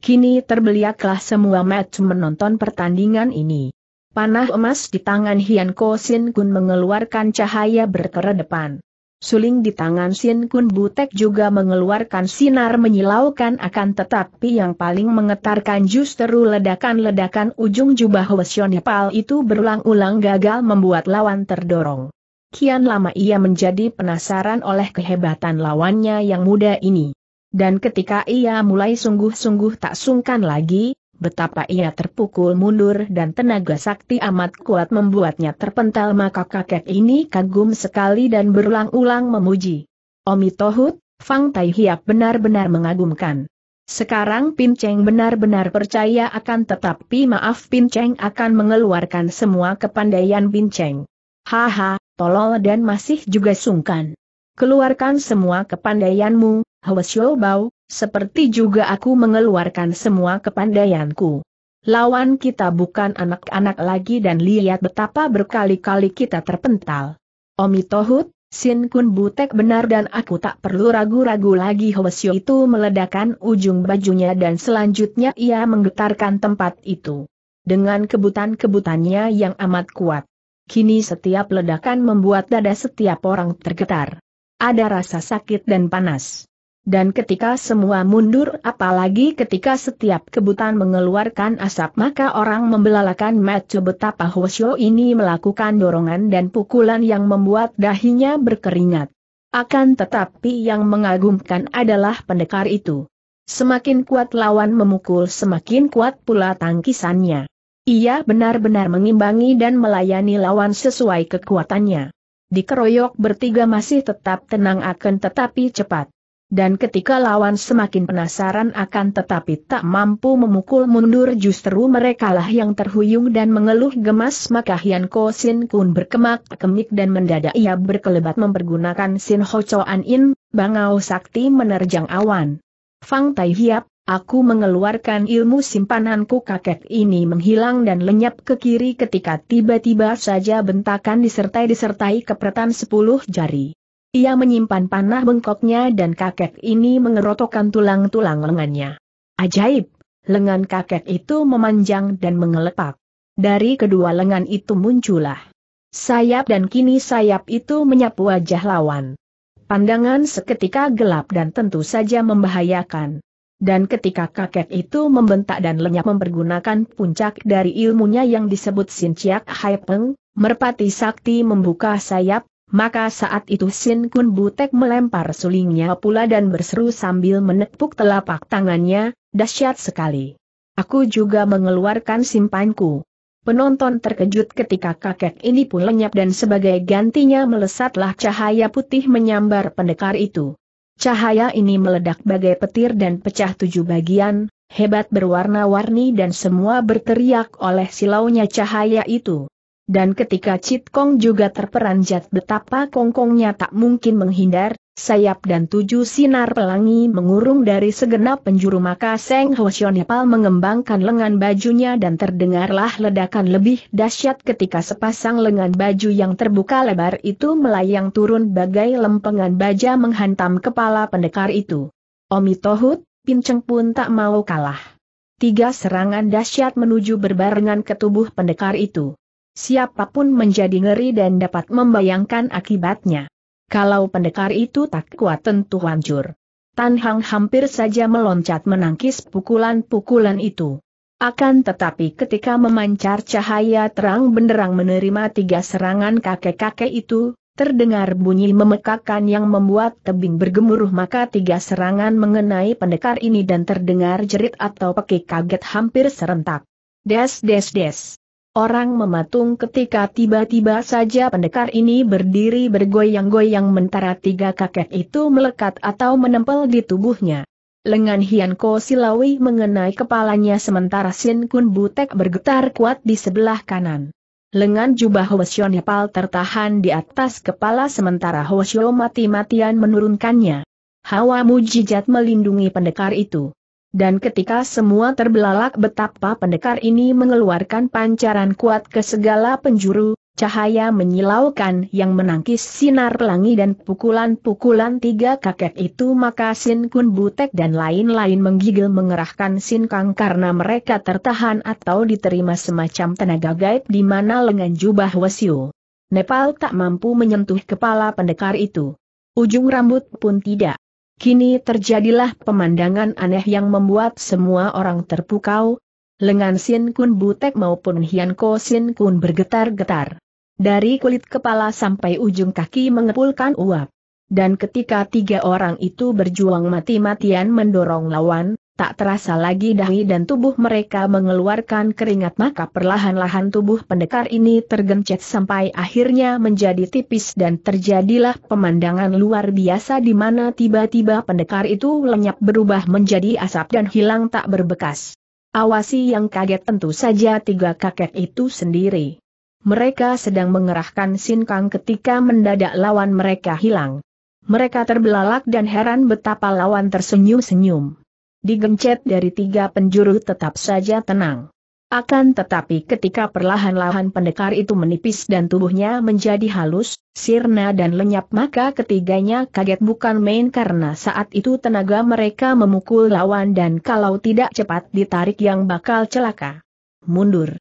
Kini terbeliaklah semua match menonton pertandingan ini. Panah emas di tangan Hian Ko Sin Kun mengeluarkan cahaya berkeredepan. Suling di tangan Sin Kun Butek juga mengeluarkan sinar menyilaukan akan tetapi yang paling mengetarkan justru ledakan-ledakan ujung jubah Wesion Nepal itu berulang-ulang gagal membuat lawan terdorong. Kian lama ia menjadi penasaran oleh kehebatan lawannya yang muda ini. Dan ketika ia mulai sungguh-sungguh tak sungkan lagi, Betapa ia terpukul mundur dan tenaga sakti amat kuat membuatnya terpental maka kakek ini kagum sekali dan berulang-ulang memuji. Omi Tohut, Fang Tai Hiap benar-benar mengagumkan. Sekarang Pinceng benar-benar percaya akan tetapi maaf Pinceng akan mengeluarkan semua kepandaian Pinceng. Haha, tolol dan masih juga sungkan. Keluarkan semua kepandaianmu, Hwasyo Bao, seperti juga aku mengeluarkan semua kepandaianku. Lawan kita bukan anak-anak lagi dan lihat betapa berkali-kali kita terpental. Omi Tohut, Sin Kun Butek benar dan aku tak perlu ragu-ragu lagi Hwasyo itu meledakan ujung bajunya dan selanjutnya ia menggetarkan tempat itu. Dengan kebutan-kebutannya yang amat kuat. Kini setiap ledakan membuat dada setiap orang tergetar. Ada rasa sakit dan panas. Dan ketika semua mundur apalagi ketika setiap kebutan mengeluarkan asap maka orang membelalakan macu betapa Hoshio ini melakukan dorongan dan pukulan yang membuat dahinya berkeringat. Akan tetapi yang mengagumkan adalah pendekar itu. Semakin kuat lawan memukul semakin kuat pula tangkisannya. Ia benar-benar mengimbangi dan melayani lawan sesuai kekuatannya. Dikeroyok bertiga masih tetap tenang akan tetapi cepat. Dan ketika lawan semakin penasaran akan tetapi tak mampu memukul mundur justru merekalah yang terhuyung dan mengeluh gemas maka Hian Ko Sin Kun berkemak-kemik dan mendadak ia berkelebat mempergunakan Sin Ho An In, Bangau Sakti menerjang awan. Fang Tai Hiap, aku mengeluarkan ilmu simpananku kakek ini menghilang dan lenyap ke kiri ketika tiba-tiba saja bentakan disertai-disertai kepretan sepuluh jari. Ia menyimpan panah bengkoknya dan kakek ini mengerotokkan tulang-tulang lengannya. Ajaib, lengan kakek itu memanjang dan mengelepak. Dari kedua lengan itu muncullah sayap dan kini sayap itu menyapu wajah lawan. Pandangan seketika gelap dan tentu saja membahayakan. Dan ketika kakek itu membentak dan lenyap mempergunakan puncak dari ilmunya yang disebut Sinciak Haipeng, merpati sakti membuka sayap, maka saat itu Sin Kun Butek melempar sulingnya pula dan berseru sambil menepuk telapak tangannya, dahsyat sekali. Aku juga mengeluarkan simpanku. Penonton terkejut ketika kakek ini pun lenyap dan sebagai gantinya melesatlah cahaya putih menyambar pendekar itu. Cahaya ini meledak bagai petir dan pecah tujuh bagian, hebat berwarna-warni dan semua berteriak oleh silaunya cahaya itu dan ketika Cit Kong juga terperanjat betapa kongkongnya tak mungkin menghindar, sayap dan tujuh sinar pelangi mengurung dari segenap penjuru maka Seng Hosyon Nepal mengembangkan lengan bajunya dan terdengarlah ledakan lebih dahsyat ketika sepasang lengan baju yang terbuka lebar itu melayang turun bagai lempengan baja menghantam kepala pendekar itu. Omi Tohut, Pinceng pun tak mau kalah. Tiga serangan dahsyat menuju berbarengan ke tubuh pendekar itu siapapun menjadi ngeri dan dapat membayangkan akibatnya. Kalau pendekar itu tak kuat tentu hancur. Tan Hang hampir saja meloncat menangkis pukulan-pukulan itu. Akan tetapi ketika memancar cahaya terang benderang menerima tiga serangan kakek-kakek itu, terdengar bunyi memekakan yang membuat tebing bergemuruh maka tiga serangan mengenai pendekar ini dan terdengar jerit atau pekik kaget hampir serentak. Des des des. Orang mematung ketika tiba-tiba saja pendekar ini berdiri bergoyang-goyang mentara tiga kakek itu melekat atau menempel di tubuhnya. Lengan Hian Ko Silawi mengenai kepalanya sementara Sin Kun Butek bergetar kuat di sebelah kanan. Lengan jubah Hwasyo Nepal tertahan di atas kepala sementara Hwasyo mati-matian menurunkannya. Hawa mujizat melindungi pendekar itu. Dan ketika semua terbelalak betapa pendekar ini mengeluarkan pancaran kuat ke segala penjuru, cahaya menyilaukan yang menangkis sinar pelangi dan pukulan-pukulan tiga kakek itu maka Sin Kun Butek dan lain-lain menggigil mengerahkan Sin Kang karena mereka tertahan atau diterima semacam tenaga gaib di mana lengan jubah wasio Nepal tak mampu menyentuh kepala pendekar itu. Ujung rambut pun tidak. Kini terjadilah pemandangan aneh yang membuat semua orang terpukau, lengan Sin Kun Butek maupun Hian Ko Sin Kun bergetar-getar. Dari kulit kepala sampai ujung kaki mengepulkan uap. Dan ketika tiga orang itu berjuang mati-matian mendorong lawan, Tak terasa lagi dahi dan tubuh mereka mengeluarkan keringat maka perlahan-lahan tubuh pendekar ini tergencet sampai akhirnya menjadi tipis dan terjadilah pemandangan luar biasa di mana tiba-tiba pendekar itu lenyap berubah menjadi asap dan hilang tak berbekas. Awasi yang kaget tentu saja tiga kakek itu sendiri. Mereka sedang mengerahkan sinkang ketika mendadak lawan mereka hilang. Mereka terbelalak dan heran betapa lawan tersenyum-senyum digencet dari tiga penjuru tetap saja tenang. Akan tetapi ketika perlahan-lahan pendekar itu menipis dan tubuhnya menjadi halus, sirna dan lenyap maka ketiganya kaget bukan main karena saat itu tenaga mereka memukul lawan dan kalau tidak cepat ditarik yang bakal celaka. Mundur.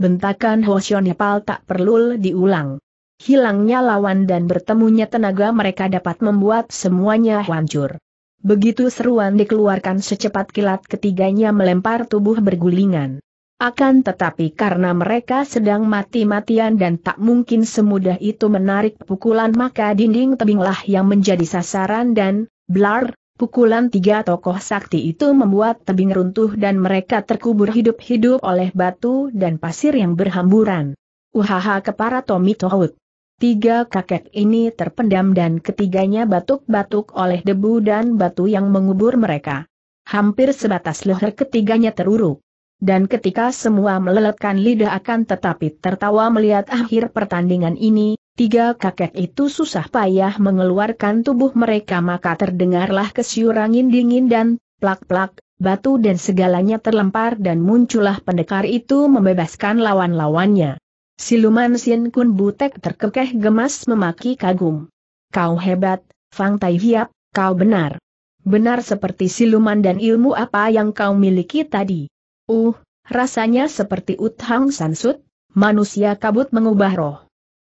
Bentakan Hoshion Nepal tak perlu diulang. Hilangnya lawan dan bertemunya tenaga mereka dapat membuat semuanya hancur. Begitu seruan dikeluarkan secepat kilat ketiganya melempar tubuh bergulingan. Akan tetapi karena mereka sedang mati-matian dan tak mungkin semudah itu menarik pukulan maka dinding tebinglah yang menjadi sasaran dan, blar, pukulan tiga tokoh sakti itu membuat tebing runtuh dan mereka terkubur hidup-hidup oleh batu dan pasir yang berhamburan. Uhaha kepara Tommy Tohut. Tiga kakek ini terpendam dan ketiganya batuk-batuk oleh debu dan batu yang mengubur mereka. Hampir sebatas leher ketiganya teruruk. Dan ketika semua meleletkan lidah akan tetapi tertawa melihat akhir pertandingan ini, tiga kakek itu susah payah mengeluarkan tubuh mereka maka terdengarlah kesiurangin dingin dan plak-plak, batu dan segalanya terlempar dan muncullah pendekar itu membebaskan lawan-lawannya. Siluman Sien Kun Butek terkekeh gemas memaki kagum. Kau hebat, Fang Tai Hiap, kau benar. Benar seperti siluman dan ilmu apa yang kau miliki tadi. Uh, rasanya seperti Uthang Sansut, manusia kabut mengubah roh.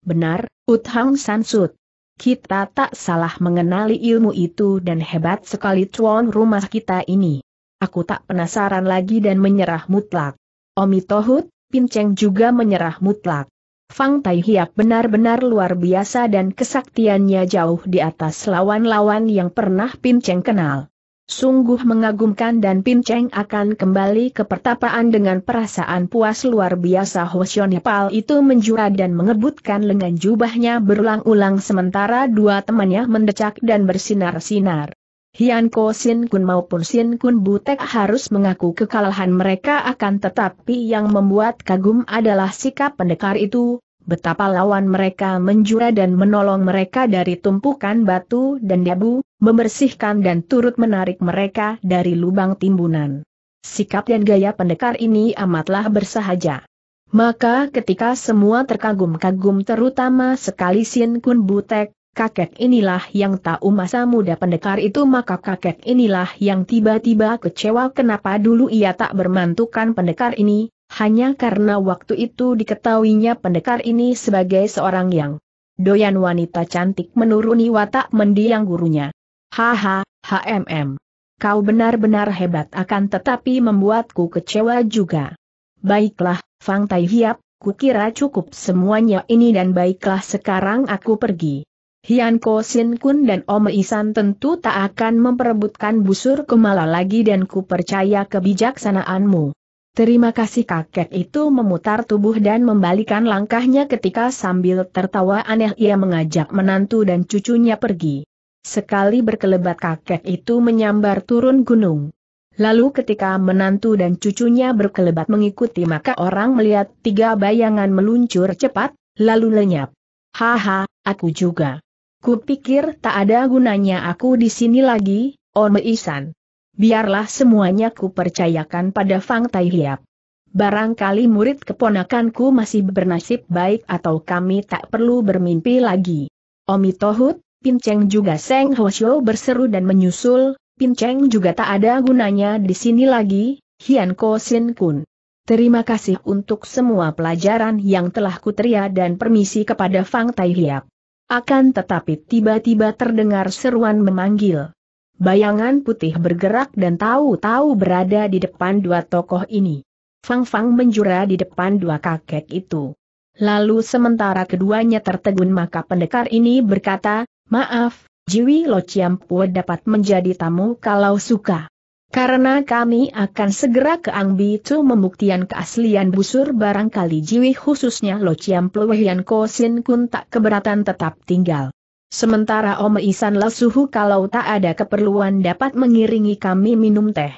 Benar, Uthang Sansut. Kita tak salah mengenali ilmu itu dan hebat sekali tuan rumah kita ini. Aku tak penasaran lagi dan menyerah mutlak. Omi Tohut, Pinceng juga menyerah mutlak. Fang Tai benar-benar luar biasa dan kesaktiannya jauh di atas lawan-lawan yang pernah Pinceng kenal. Sungguh mengagumkan dan Pinceng akan kembali ke pertapaan dengan perasaan puas luar biasa Hosion Nepal itu menjura dan mengebutkan lengan jubahnya berulang-ulang sementara dua temannya mendecak dan bersinar-sinar. Hian Ko Sin Kun maupun Sin Kun Butek harus mengaku kekalahan mereka akan tetapi yang membuat kagum adalah sikap pendekar itu, betapa lawan mereka menjura dan menolong mereka dari tumpukan batu dan debu, membersihkan dan turut menarik mereka dari lubang timbunan. Sikap dan gaya pendekar ini amatlah bersahaja. Maka ketika semua terkagum-kagum terutama sekali Sin Kun Butek, kakek inilah yang tahu masa muda pendekar itu maka kakek inilah yang tiba-tiba kecewa kenapa dulu ia tak bermantukan pendekar ini, hanya karena waktu itu diketahuinya pendekar ini sebagai seorang yang doyan wanita cantik menuruni watak mendiang gurunya. Haha, HMM. Kau benar-benar hebat akan tetapi membuatku kecewa juga. Baiklah, Fang Tai Hiap, kukira cukup semuanya ini dan baiklah sekarang aku pergi. Hian Ko Sin Kun dan Ome Isan tentu tak akan memperebutkan busur kemala lagi dan ku percaya kebijaksanaanmu. Terima kasih kakek itu memutar tubuh dan membalikan langkahnya ketika sambil tertawa aneh ia mengajak menantu dan cucunya pergi. Sekali berkelebat kakek itu menyambar turun gunung. Lalu ketika menantu dan cucunya berkelebat mengikuti maka orang melihat tiga bayangan meluncur cepat, lalu lenyap. Haha, aku juga. Kupikir tak ada gunanya aku di sini lagi, Ome oh Isan. Biarlah semuanya kupercayakan pada Fang Tai Hiap. Barangkali murid keponakanku masih bernasib baik atau kami tak perlu bermimpi lagi. Omi Tohut, Cheng juga Seng Hosyo berseru dan menyusul, Pin Cheng juga tak ada gunanya di sini lagi, Hian Ko Sin Kun. Terima kasih untuk semua pelajaran yang telah kuteria dan permisi kepada Fang Tai Hiap. Akan tetapi tiba-tiba terdengar seruan memanggil. Bayangan putih bergerak dan tahu-tahu berada di depan dua tokoh ini. Fang Fang menjura di depan dua kakek itu. Lalu sementara keduanya tertegun maka pendekar ini berkata, Maaf, Jiwi Lo Chiampua dapat menjadi tamu kalau suka. Karena kami akan segera ke Angbi Bitu membuktian keaslian busur barangkali jiwi khususnya Lo Chiam Plewehian Ko Sin Kun tak keberatan tetap tinggal. Sementara Om Isan Lesuhu kalau tak ada keperluan dapat mengiringi kami minum teh.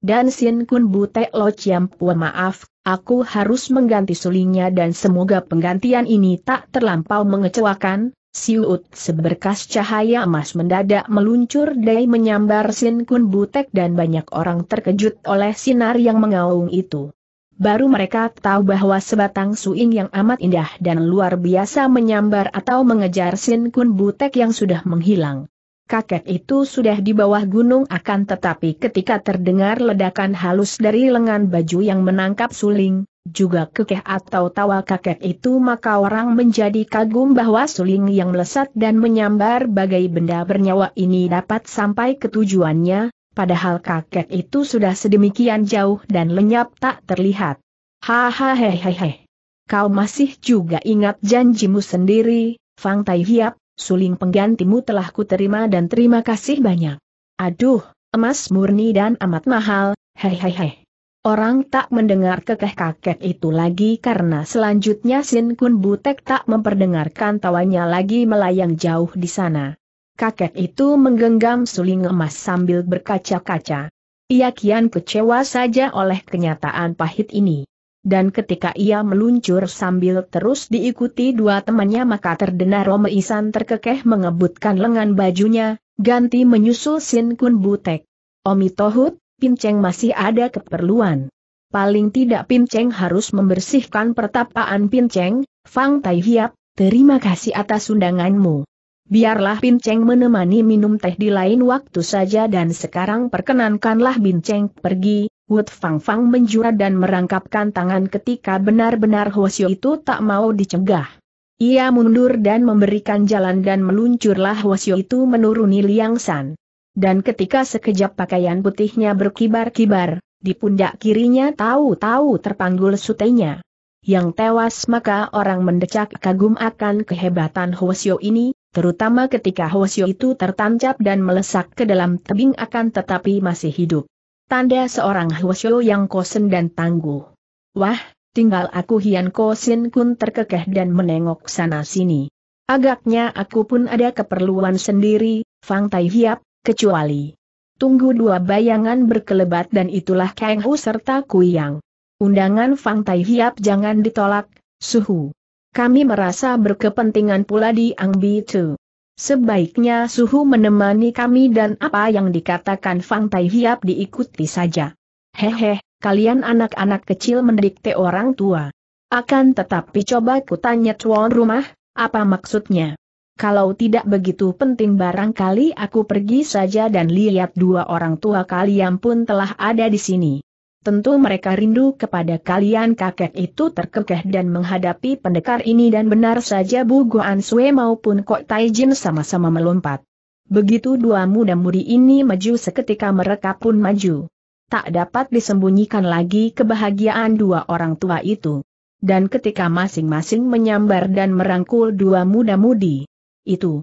Dan Sin Kun Bute Lo Chiam Pua maaf, aku harus mengganti sulingnya dan semoga penggantian ini tak terlampau mengecewakan, Siut seberkas cahaya emas mendadak meluncur dari menyambar Sin Kun Butek dan banyak orang terkejut oleh sinar yang mengaung itu. Baru mereka tahu bahwa sebatang suing yang amat indah dan luar biasa menyambar atau mengejar Sin Kun Butek yang sudah menghilang. Kakek itu sudah di bawah gunung akan tetapi ketika terdengar ledakan halus dari lengan baju yang menangkap suling, juga kekeh atau tawa kakek itu maka orang menjadi kagum bahwa suling yang melesat dan menyambar bagai benda bernyawa ini dapat sampai ke tujuannya, padahal kakek itu sudah sedemikian jauh dan lenyap tak terlihat. Hahaha. Kau masih juga ingat janjimu sendiri, Fang Tai Hiap, suling penggantimu telah kuterima dan terima kasih banyak. Aduh, emas murni dan amat mahal, hehehe. Orang tak mendengar kekeh kakek itu lagi karena selanjutnya Sin Kun Butek tak memperdengarkan tawanya lagi melayang jauh di sana. Kakek itu menggenggam suling emas sambil berkaca-kaca. Ia kian kecewa saja oleh kenyataan pahit ini. Dan ketika ia meluncur sambil terus diikuti dua temannya maka terdengar Rome Isan terkekeh mengebutkan lengan bajunya, ganti menyusul Sin Kun Butek. Omi Tohut, Pinceng masih ada keperluan. Paling tidak Pinceng harus membersihkan pertapaan Pinceng, Fang Tai Hiap, terima kasih atas undanganmu. Biarlah Pinceng menemani minum teh di lain waktu saja dan sekarang perkenankanlah Pinceng pergi, Wut Fang Fang menjura dan merangkapkan tangan ketika benar-benar Hwasyo itu tak mau dicegah. Ia mundur dan memberikan jalan dan meluncurlah Hwasyo itu menuruni Liang San dan ketika sekejap pakaian putihnya berkibar-kibar, di pundak kirinya tahu-tahu terpanggul sutenya. Yang tewas maka orang mendecak kagum akan kehebatan Hwasyo ini, terutama ketika Hwasyo itu tertancap dan melesak ke dalam tebing akan tetapi masih hidup. Tanda seorang Hwasyo yang kosen dan tangguh. Wah, tinggal aku Hian Kosin Kun terkekeh dan menengok sana-sini. Agaknya aku pun ada keperluan sendiri, Fang Tai Hiap, kecuali tunggu dua bayangan berkelebat dan itulah Kang Hu serta Kuyang. Undangan Fang Tai Hiap jangan ditolak, Suhu. Kami merasa berkepentingan pula di Bi Tu. Sebaiknya Suhu menemani kami dan apa yang dikatakan Fang Tai Hiap diikuti saja. Hehe, kalian anak-anak kecil mendikte orang tua. Akan tetapi coba kutanya tuan rumah, apa maksudnya? kalau tidak begitu penting barangkali aku pergi saja dan lihat dua orang tua kalian pun telah ada di sini. Tentu mereka rindu kepada kalian kakek itu terkekeh dan menghadapi pendekar ini dan benar saja Bu Goan Sue maupun Kok Taijin sama-sama melompat. Begitu dua muda mudi ini maju seketika mereka pun maju. Tak dapat disembunyikan lagi kebahagiaan dua orang tua itu. Dan ketika masing-masing menyambar dan merangkul dua muda mudi, itu.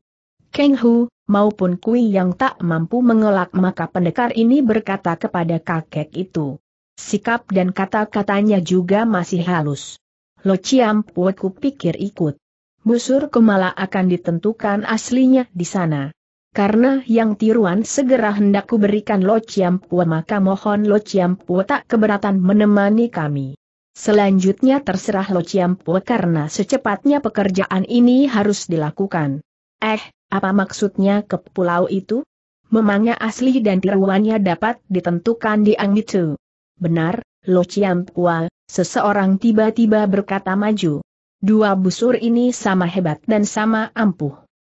Keng Hu, maupun Kui yang tak mampu mengelak maka pendekar ini berkata kepada kakek itu. Sikap dan kata-katanya juga masih halus. Lo Ciam ku pikir ikut. Busur Kumala akan ditentukan aslinya di sana. Karena yang tiruan segera hendak kuberikan Lo Chiam Pue maka mohon Lo Chiam Pue tak keberatan menemani kami. Selanjutnya terserah Lo Chiam Pue karena secepatnya pekerjaan ini harus dilakukan. Eh, apa maksudnya ke pulau itu? Memangnya asli dan tiruannya dapat ditentukan di Angitu. Benar, Lo Chiampua, seseorang tiba-tiba berkata maju. Dua busur ini sama hebat dan sama ampuh.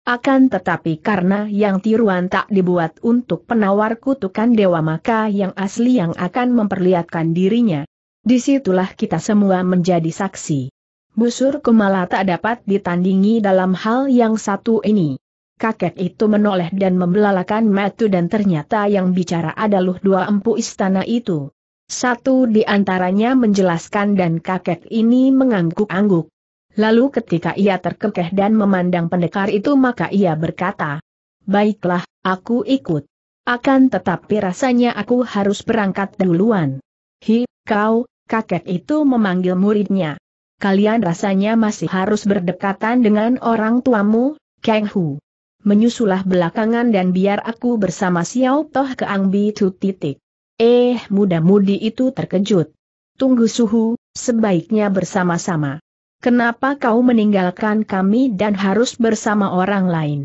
Akan tetapi karena yang tiruan tak dibuat untuk penawar kutukan dewa maka yang asli yang akan memperlihatkan dirinya. Disitulah kita semua menjadi saksi. Busur Kumala tak dapat ditandingi dalam hal yang satu ini. Kakek itu menoleh dan membelalakan metu dan ternyata yang bicara adalah dua empu istana itu. Satu di antaranya menjelaskan dan kakek ini mengangguk-angguk. Lalu ketika ia terkekeh dan memandang pendekar itu maka ia berkata, Baiklah, aku ikut. Akan tetapi rasanya aku harus berangkat duluan. Hi, kau, kakek itu memanggil muridnya kalian rasanya masih harus berdekatan dengan orang tuamu, Kang Hu. Menyusulah belakangan dan biar aku bersama Xiao Toh ke Angbi Tu titik. Eh, muda-mudi itu terkejut. Tunggu suhu, sebaiknya bersama-sama. Kenapa kau meninggalkan kami dan harus bersama orang lain?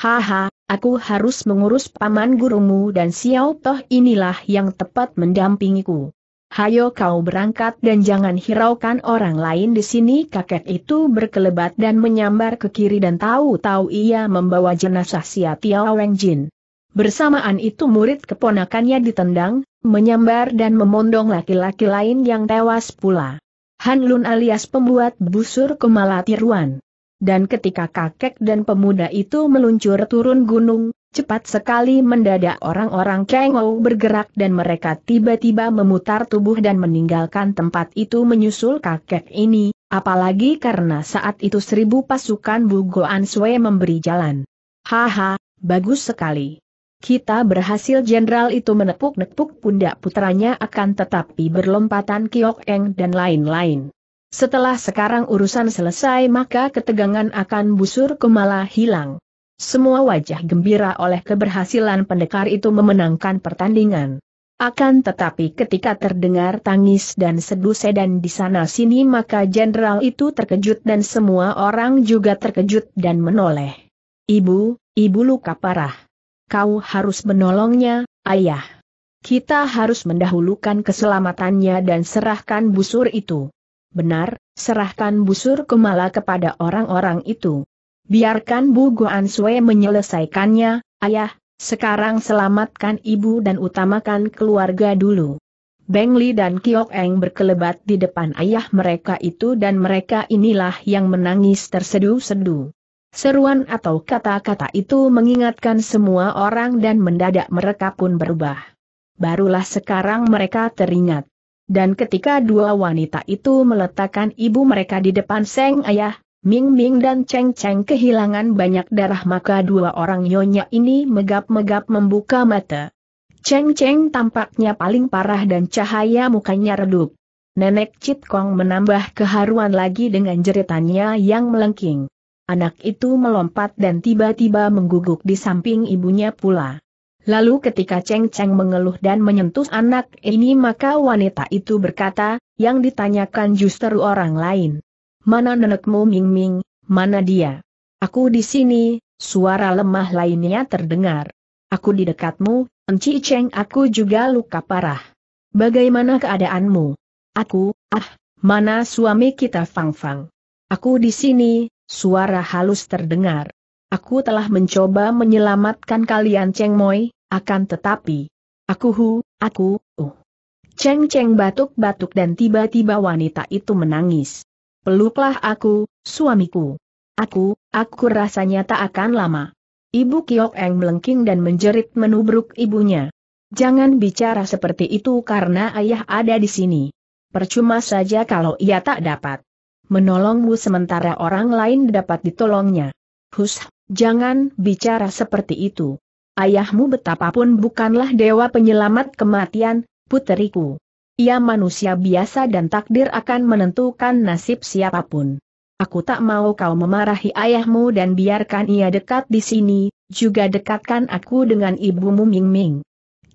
Haha, aku harus mengurus paman gurumu dan Xiao Toh inilah yang tepat mendampingiku hayo kau berangkat dan jangan hiraukan orang lain di sini kakek itu berkelebat dan menyambar ke kiri dan tahu-tahu ia membawa jenazah Sia Tiao Weng Jin. Bersamaan itu murid keponakannya ditendang, menyambar dan memondong laki-laki lain yang tewas pula. Han Lun alias pembuat busur kemala tiruan. Dan ketika kakek dan pemuda itu meluncur turun gunung, Cepat sekali mendadak orang-orang mau bergerak dan mereka tiba-tiba memutar tubuh dan meninggalkan tempat itu menyusul kakek ini, apalagi karena saat itu seribu pasukan Bugo Sue memberi jalan. Haha, bagus sekali. Kita berhasil jenderal itu menepuk-nepuk pundak putranya akan tetapi berlompatan Kiok Eng dan lain-lain. Setelah sekarang urusan selesai maka ketegangan akan busur kemala hilang. Semua wajah gembira oleh keberhasilan pendekar itu memenangkan pertandingan. Akan tetapi ketika terdengar tangis dan sedu sedan di sana sini maka jenderal itu terkejut dan semua orang juga terkejut dan menoleh. Ibu, ibu luka parah. Kau harus menolongnya, ayah. Kita harus mendahulukan keselamatannya dan serahkan busur itu. Benar, serahkan busur kemala kepada orang-orang itu. Biarkan Bu Goan Sue menyelesaikannya, ayah, sekarang selamatkan ibu dan utamakan keluarga dulu. Beng Li dan Kiok Eng berkelebat di depan ayah mereka itu dan mereka inilah yang menangis terseduh-seduh. Seruan atau kata-kata itu mengingatkan semua orang dan mendadak mereka pun berubah. Barulah sekarang mereka teringat. Dan ketika dua wanita itu meletakkan ibu mereka di depan Seng Ayah, Ming Ming dan Cheng Cheng kehilangan banyak darah maka dua orang nyonya ini megap-megap membuka mata. Cheng Cheng tampaknya paling parah dan cahaya mukanya redup. Nenek Chit Kong menambah keharuan lagi dengan jeritannya yang melengking. Anak itu melompat dan tiba-tiba mengguguk di samping ibunya pula. Lalu ketika Cheng Cheng mengeluh dan menyentuh anak ini maka wanita itu berkata, yang ditanyakan justru orang lain. Mana nenekmu Ming Ming, mana dia? Aku di sini, suara lemah lainnya terdengar. Aku di dekatmu, Enci Cheng aku juga luka parah. Bagaimana keadaanmu? Aku, ah, mana suami kita Fang Fang? Aku di sini, suara halus terdengar. Aku telah mencoba menyelamatkan kalian Cheng Moi, akan tetapi. Aku hu, aku, uh. Cheng Cheng batuk-batuk dan tiba-tiba wanita itu menangis peluklah aku, suamiku. Aku, aku rasanya tak akan lama. Ibu Kiok Eng melengking dan menjerit menubruk ibunya. Jangan bicara seperti itu karena ayah ada di sini. Percuma saja kalau ia tak dapat menolongmu sementara orang lain dapat ditolongnya. Hus, jangan bicara seperti itu. Ayahmu betapapun bukanlah dewa penyelamat kematian, puteriku. Ia manusia biasa dan takdir akan menentukan nasib siapapun. Aku tak mau kau memarahi ayahmu dan biarkan ia dekat di sini, juga dekatkan aku dengan ibumu Ming Ming.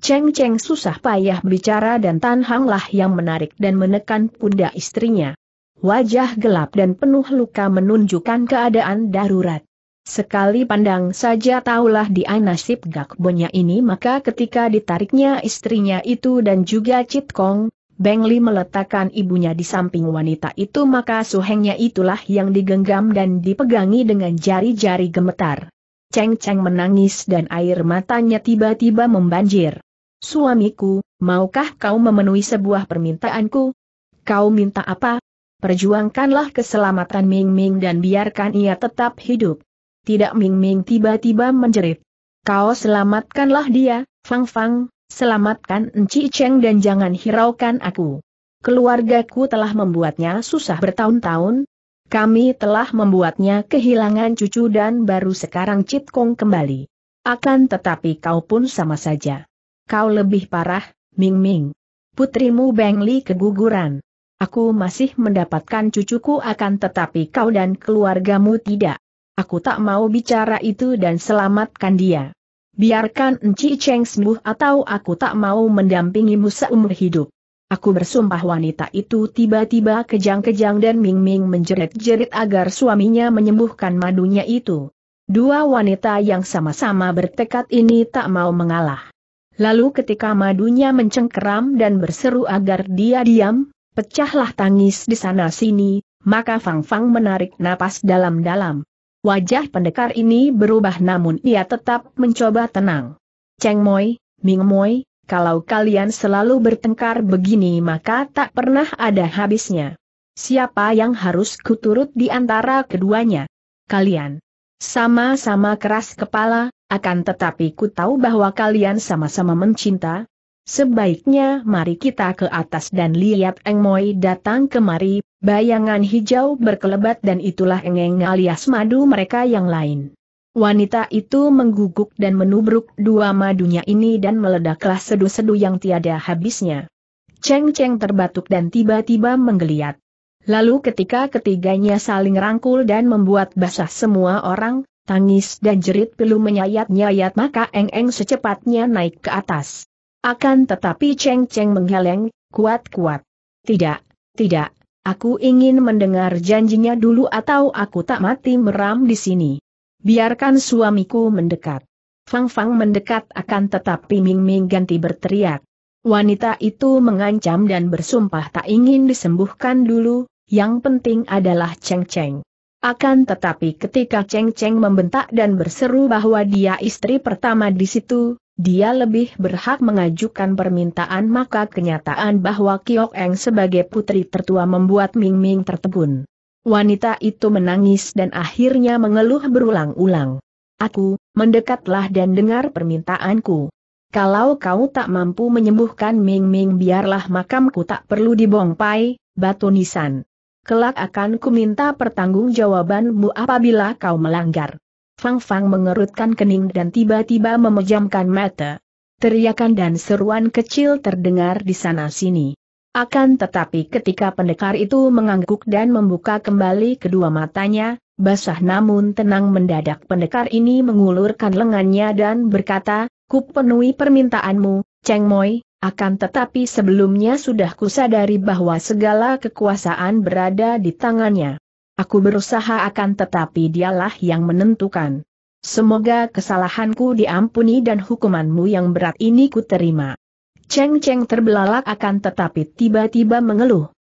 Cheng Cheng susah payah bicara dan Tan Hang lah yang menarik dan menekan pundak istrinya. Wajah gelap dan penuh luka menunjukkan keadaan darurat. Sekali pandang saja tahulah dia nasib gakbonya ini maka ketika ditariknya istrinya itu dan juga Chit Kong, Beng Li meletakkan ibunya di samping wanita itu maka suhengnya itulah yang digenggam dan dipegangi dengan jari-jari gemetar. Cheng Cheng menangis dan air matanya tiba-tiba membanjir. Suamiku, maukah kau memenuhi sebuah permintaanku? Kau minta apa? Perjuangkanlah keselamatan Ming Ming dan biarkan ia tetap hidup tidak Ming-Ming tiba-tiba menjerit. Kau selamatkanlah dia, Fang Fang, selamatkan Enci Cheng dan jangan hiraukan aku. Keluargaku telah membuatnya susah bertahun-tahun, kami telah membuatnya kehilangan cucu dan baru sekarang Cit Kong kembali. Akan tetapi kau pun sama saja. Kau lebih parah, Ming Ming. Putrimu Beng Li keguguran. Aku masih mendapatkan cucuku akan tetapi kau dan keluargamu tidak. Aku tak mau bicara itu dan selamatkan dia. Biarkan Enci Cheng sembuh atau aku tak mau mendampingimu seumur hidup. Aku bersumpah wanita itu tiba-tiba kejang-kejang dan Ming-Ming menjerit-jerit agar suaminya menyembuhkan madunya itu. Dua wanita yang sama-sama bertekad ini tak mau mengalah. Lalu ketika madunya mencengkeram dan berseru agar dia diam, pecahlah tangis di sana-sini, maka Fang Fang menarik napas dalam-dalam. Wajah pendekar ini berubah namun ia tetap mencoba tenang. Cheng Moi, Ming Moi, kalau kalian selalu bertengkar begini maka tak pernah ada habisnya. Siapa yang harus kuturut di antara keduanya? Kalian. Sama-sama keras kepala, akan tetapi ku tahu bahwa kalian sama-sama mencinta, Sebaiknya mari kita ke atas dan lihat Eng Moi datang kemari, bayangan hijau berkelebat dan itulah Engeng alias madu mereka yang lain. Wanita itu mengguguk dan menubruk dua madunya ini dan meledaklah sedu-sedu yang tiada habisnya. Ceng-ceng terbatuk dan tiba-tiba menggeliat. Lalu ketika ketiganya saling rangkul dan membuat basah semua orang, tangis dan jerit pilu menyayat-nyayat maka Eng-Eng secepatnya naik ke atas. Akan tetapi Cheng Cheng mengheleng, kuat-kuat. Tidak, tidak, aku ingin mendengar janjinya dulu atau aku tak mati meram di sini. Biarkan suamiku mendekat. Fang Fang mendekat akan tetapi Ming Ming ganti berteriak. Wanita itu mengancam dan bersumpah tak ingin disembuhkan dulu, yang penting adalah Cheng Cheng. Akan tetapi ketika Cheng Cheng membentak dan berseru bahwa dia istri pertama di situ, dia lebih berhak mengajukan permintaan maka kenyataan bahwa Kiok Eng sebagai putri tertua membuat Ming Ming tertegun. Wanita itu menangis dan akhirnya mengeluh berulang-ulang. Aku, mendekatlah dan dengar permintaanku. Kalau kau tak mampu menyembuhkan Ming Ming biarlah makamku tak perlu dibongpai, batu nisan. Kelak akan ku minta pertanggungjawabanmu apabila kau melanggar. Fang Fang mengerutkan kening dan tiba-tiba memejamkan mata. Teriakan dan seruan kecil terdengar di sana-sini. Akan tetapi ketika pendekar itu mengangguk dan membuka kembali kedua matanya, basah namun tenang mendadak pendekar ini mengulurkan lengannya dan berkata, ku penuhi permintaanmu, Cheng Moi, akan tetapi sebelumnya sudah kusadari bahwa segala kekuasaan berada di tangannya. Aku berusaha akan tetapi dialah yang menentukan. Semoga kesalahanku diampuni dan hukumanmu yang berat ini ku terima. Cheng Cheng terbelalak akan tetapi tiba-tiba mengeluh.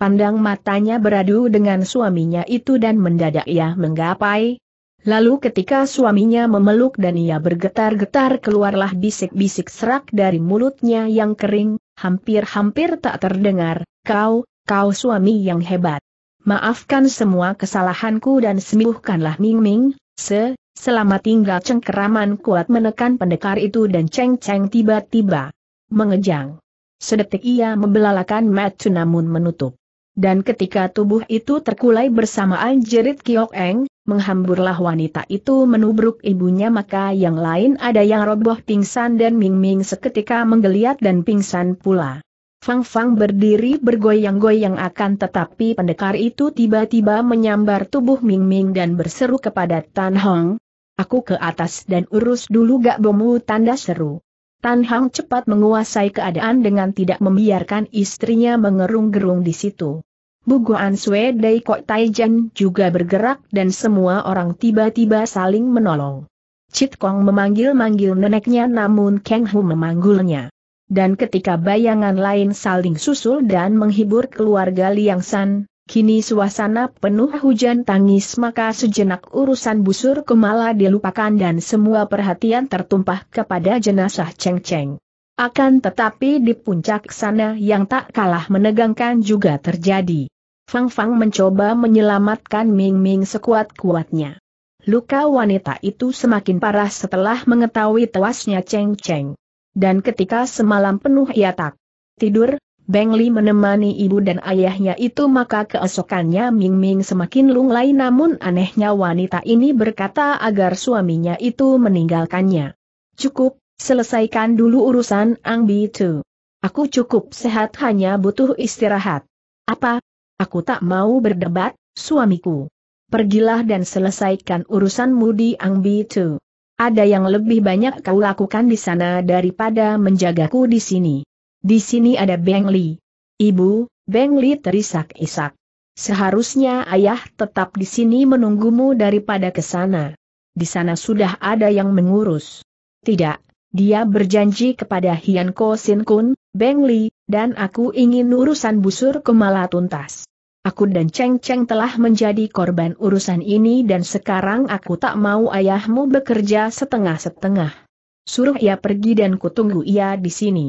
Pandang matanya beradu dengan suaminya itu dan mendadak ia menggapai. Lalu ketika suaminya memeluk dan ia bergetar-getar keluarlah bisik-bisik serak dari mulutnya yang kering, hampir-hampir tak terdengar, kau, kau suami yang hebat maafkan semua kesalahanku dan sembuhkanlah Ming Ming, se, selama tinggal cengkeraman kuat menekan pendekar itu dan Cheng Cheng tiba-tiba mengejang. Sedetik ia membelalakan mata namun menutup. Dan ketika tubuh itu terkulai bersamaan jerit Kiok Eng, menghamburlah wanita itu menubruk ibunya maka yang lain ada yang roboh pingsan dan Ming Ming seketika menggeliat dan pingsan pula. Fang Fang berdiri bergoyang-goyang akan tetapi pendekar itu tiba-tiba menyambar tubuh Ming Ming dan berseru kepada Tan Hong. Aku ke atas dan urus dulu gak bomu tanda seru. Tan Hong cepat menguasai keadaan dengan tidak membiarkan istrinya mengerung-gerung di situ. Guan Sue Dai Kok Taijan juga bergerak dan semua orang tiba-tiba saling menolong. Chit Kong memanggil-manggil neneknya namun Kang Hu memanggulnya dan ketika bayangan lain saling susul dan menghibur keluarga Liang San, kini suasana penuh hujan tangis maka sejenak urusan busur kemala dilupakan dan semua perhatian tertumpah kepada jenazah Cheng Cheng. Akan tetapi di puncak sana yang tak kalah menegangkan juga terjadi. Fang Fang mencoba menyelamatkan Ming Ming sekuat-kuatnya. Luka wanita itu semakin parah setelah mengetahui tewasnya Cheng Cheng dan ketika semalam penuh ia tak tidur, Beng Li menemani ibu dan ayahnya itu maka keesokannya Ming Ming semakin lunglai namun anehnya wanita ini berkata agar suaminya itu meninggalkannya. Cukup, selesaikan dulu urusan Ang Bi Tu. Aku cukup sehat hanya butuh istirahat. Apa? Aku tak mau berdebat, suamiku. Pergilah dan selesaikan urusanmu di Ang Bi Tu. Ada yang lebih banyak kau lakukan di sana daripada menjagaku di sini. Di sini ada Beng Li. Ibu, Beng Li terisak-isak. Seharusnya ayah tetap di sini menunggumu daripada ke sana. Di sana sudah ada yang mengurus. Tidak, dia berjanji kepada Hian Ko Sin Kun, Beng Li, dan aku ingin urusan busur kumala tuntas. Aku dan Cheng Cheng telah menjadi korban urusan ini dan sekarang aku tak mau ayahmu bekerja setengah-setengah. Suruh ia pergi dan kutunggu ia di sini.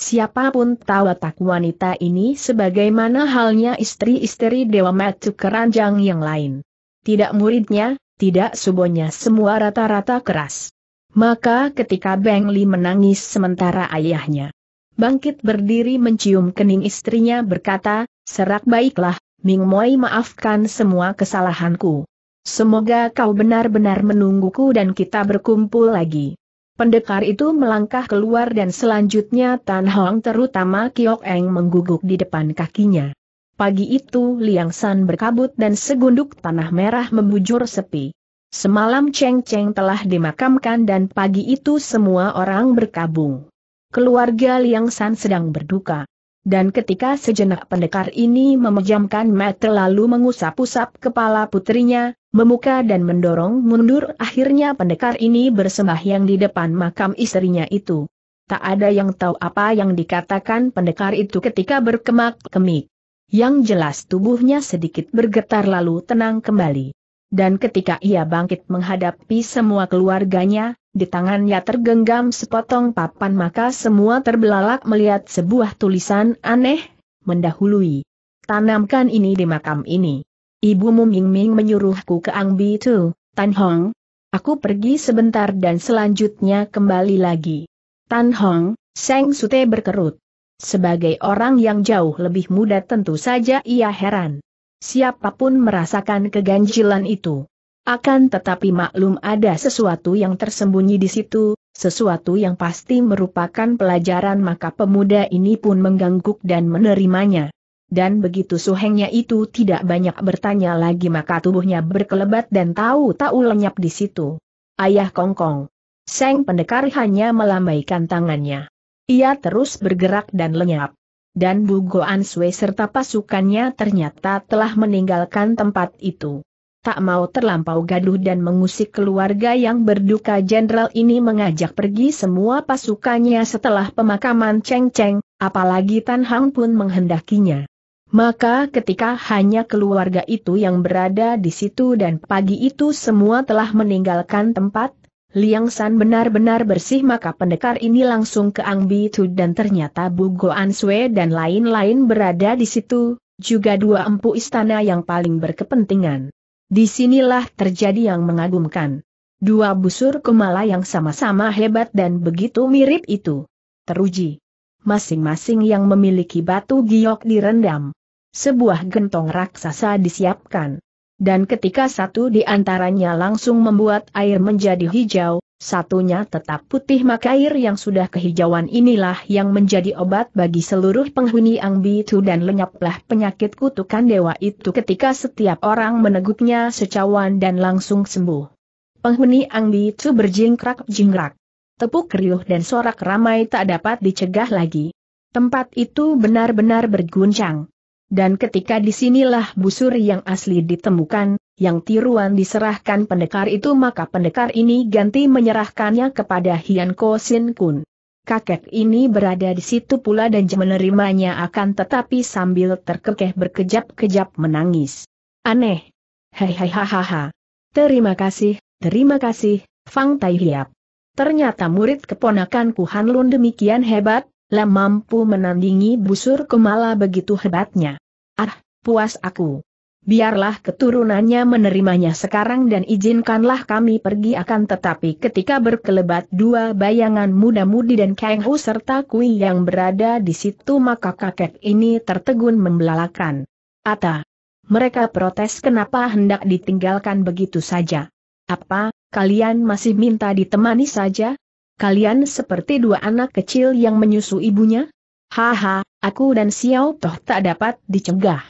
Siapapun tahu tak wanita ini sebagaimana halnya istri-istri Dewa Matu Keranjang yang lain. Tidak muridnya, tidak subonya semua rata-rata keras. Maka ketika Beng Li menangis sementara ayahnya bangkit berdiri mencium kening istrinya berkata, serak baiklah, Ming Moi maafkan semua kesalahanku. Semoga kau benar-benar menungguku dan kita berkumpul lagi. Pendekar itu melangkah keluar dan selanjutnya Tan Hong terutama Kiok Eng mengguguk di depan kakinya. Pagi itu Liang San berkabut dan segunduk tanah merah membujur sepi. Semalam Cheng Cheng telah dimakamkan dan pagi itu semua orang berkabung. Keluarga Liang San sedang berduka. Dan ketika sejenak pendekar ini memejamkan mata lalu mengusap-usap kepala putrinya, memuka dan mendorong mundur akhirnya pendekar ini bersembahyang di depan makam istrinya itu. Tak ada yang tahu apa yang dikatakan pendekar itu ketika berkemak-kemik. Yang jelas tubuhnya sedikit bergetar lalu tenang kembali. Dan ketika ia bangkit menghadapi semua keluarganya, di tangannya tergenggam sepotong papan maka semua terbelalak melihat sebuah tulisan aneh, mendahului. Tanamkan ini di makam ini. Ibu Ming menyuruhku ke Angbi itu, Tan Hong. Aku pergi sebentar dan selanjutnya kembali lagi. Tan Hong, Seng Sute berkerut. Sebagai orang yang jauh lebih muda tentu saja ia heran. Siapapun merasakan keganjilan itu. Akan tetapi maklum ada sesuatu yang tersembunyi di situ, sesuatu yang pasti merupakan pelajaran maka pemuda ini pun mengangguk dan menerimanya. Dan begitu suhengnya itu tidak banyak bertanya lagi maka tubuhnya berkelebat dan tahu-tahu lenyap di situ. Ayah Kongkong. Seng pendekar hanya melambaikan tangannya. Ia terus bergerak dan lenyap. Dan Bu Goan Sui serta pasukannya ternyata telah meninggalkan tempat itu tak mau terlampau gaduh dan mengusik keluarga yang berduka jenderal ini mengajak pergi semua pasukannya setelah pemakaman Cheng Cheng, apalagi Tan Hang pun menghendakinya. Maka ketika hanya keluarga itu yang berada di situ dan pagi itu semua telah meninggalkan tempat, Liang San benar-benar bersih maka pendekar ini langsung ke Ang Bitu dan ternyata Bu Goan Sui dan lain-lain berada di situ, juga dua empu istana yang paling berkepentingan. Disinilah terjadi yang mengagumkan. Dua busur kemala yang sama-sama hebat dan begitu mirip itu. Teruji. Masing-masing yang memiliki batu giok direndam. Sebuah gentong raksasa disiapkan dan ketika satu di antaranya langsung membuat air menjadi hijau, satunya tetap putih maka air yang sudah kehijauan inilah yang menjadi obat bagi seluruh penghuni Angbi itu dan lenyaplah penyakit kutukan dewa itu ketika setiap orang meneguknya secawan dan langsung sembuh. Penghuni Angbi itu berjingkrak-jingkrak. Tepuk riuh dan sorak ramai tak dapat dicegah lagi. Tempat itu benar-benar berguncang. Dan ketika disinilah busur yang asli ditemukan, yang tiruan diserahkan pendekar itu maka pendekar ini ganti menyerahkannya kepada Hian Ko Sin Kun. Kakek ini berada di situ pula dan menerimanya akan tetapi sambil terkekeh berkejap-kejap menangis. Aneh. Hei hahaha. Terima kasih, terima kasih, Fang Tai Hiap. Ternyata murid keponakanku Han Lun demikian hebat, lah mampu menandingi busur kemala begitu hebatnya. Ah, puas aku. Biarlah keturunannya menerimanya sekarang dan izinkanlah kami pergi akan tetapi ketika berkelebat dua bayangan muda-mudi dan Kang Hu serta Kui yang berada di situ maka kakek ini tertegun membelalakan. Ata. Mereka protes kenapa hendak ditinggalkan begitu saja. Apa, kalian masih minta ditemani saja? kalian seperti dua anak kecil yang menyusu ibunya? Haha, aku dan Xiao Toh tak dapat dicegah.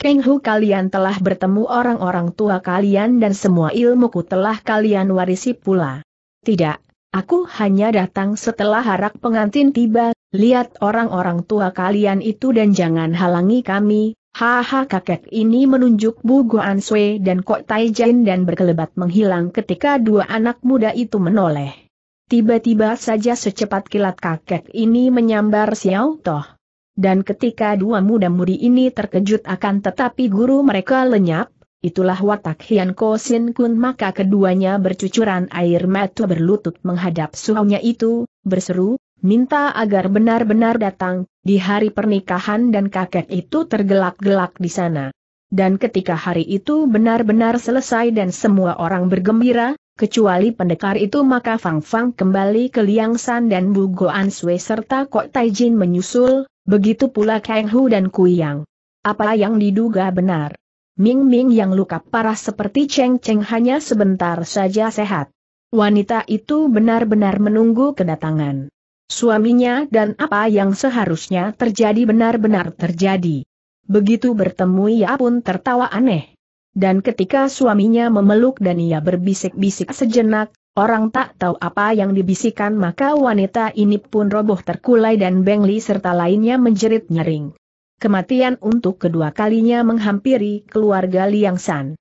Keng Hu kalian telah bertemu orang-orang tua kalian dan semua ilmuku telah kalian warisi pula. Tidak, aku hanya datang setelah harap pengantin tiba, lihat orang-orang tua kalian itu dan jangan halangi kami, Haha kakek ini menunjuk Bu Guan Sui dan Kok Tai Jin dan berkelebat menghilang ketika dua anak muda itu menoleh. Tiba-tiba saja secepat kilat kakek ini menyambar Xiao Toh. Dan ketika dua muda mudi ini terkejut akan tetapi guru mereka lenyap, itulah watak Hian Ko Sin Kun maka keduanya bercucuran air mata berlutut menghadap suhunya itu, berseru, minta agar benar-benar datang, di hari pernikahan dan kakek itu tergelak-gelak di sana. Dan ketika hari itu benar-benar selesai dan semua orang bergembira, Kecuali pendekar itu maka Fang Fang kembali ke Liang San dan Bu Goan Sui serta Kok Tai Jin menyusul, begitu pula Kang Hu dan Kui Yang. Apa yang diduga benar? Ming Ming yang luka parah seperti Cheng Cheng hanya sebentar saja sehat. Wanita itu benar-benar menunggu kedatangan suaminya dan apa yang seharusnya terjadi benar-benar terjadi. Begitu bertemu ia pun tertawa aneh dan ketika suaminya memeluk dan ia berbisik-bisik sejenak, orang tak tahu apa yang dibisikkan maka wanita ini pun roboh terkulai dan Bengli serta lainnya menjerit nyering. Kematian untuk kedua kalinya menghampiri keluarga Liang San.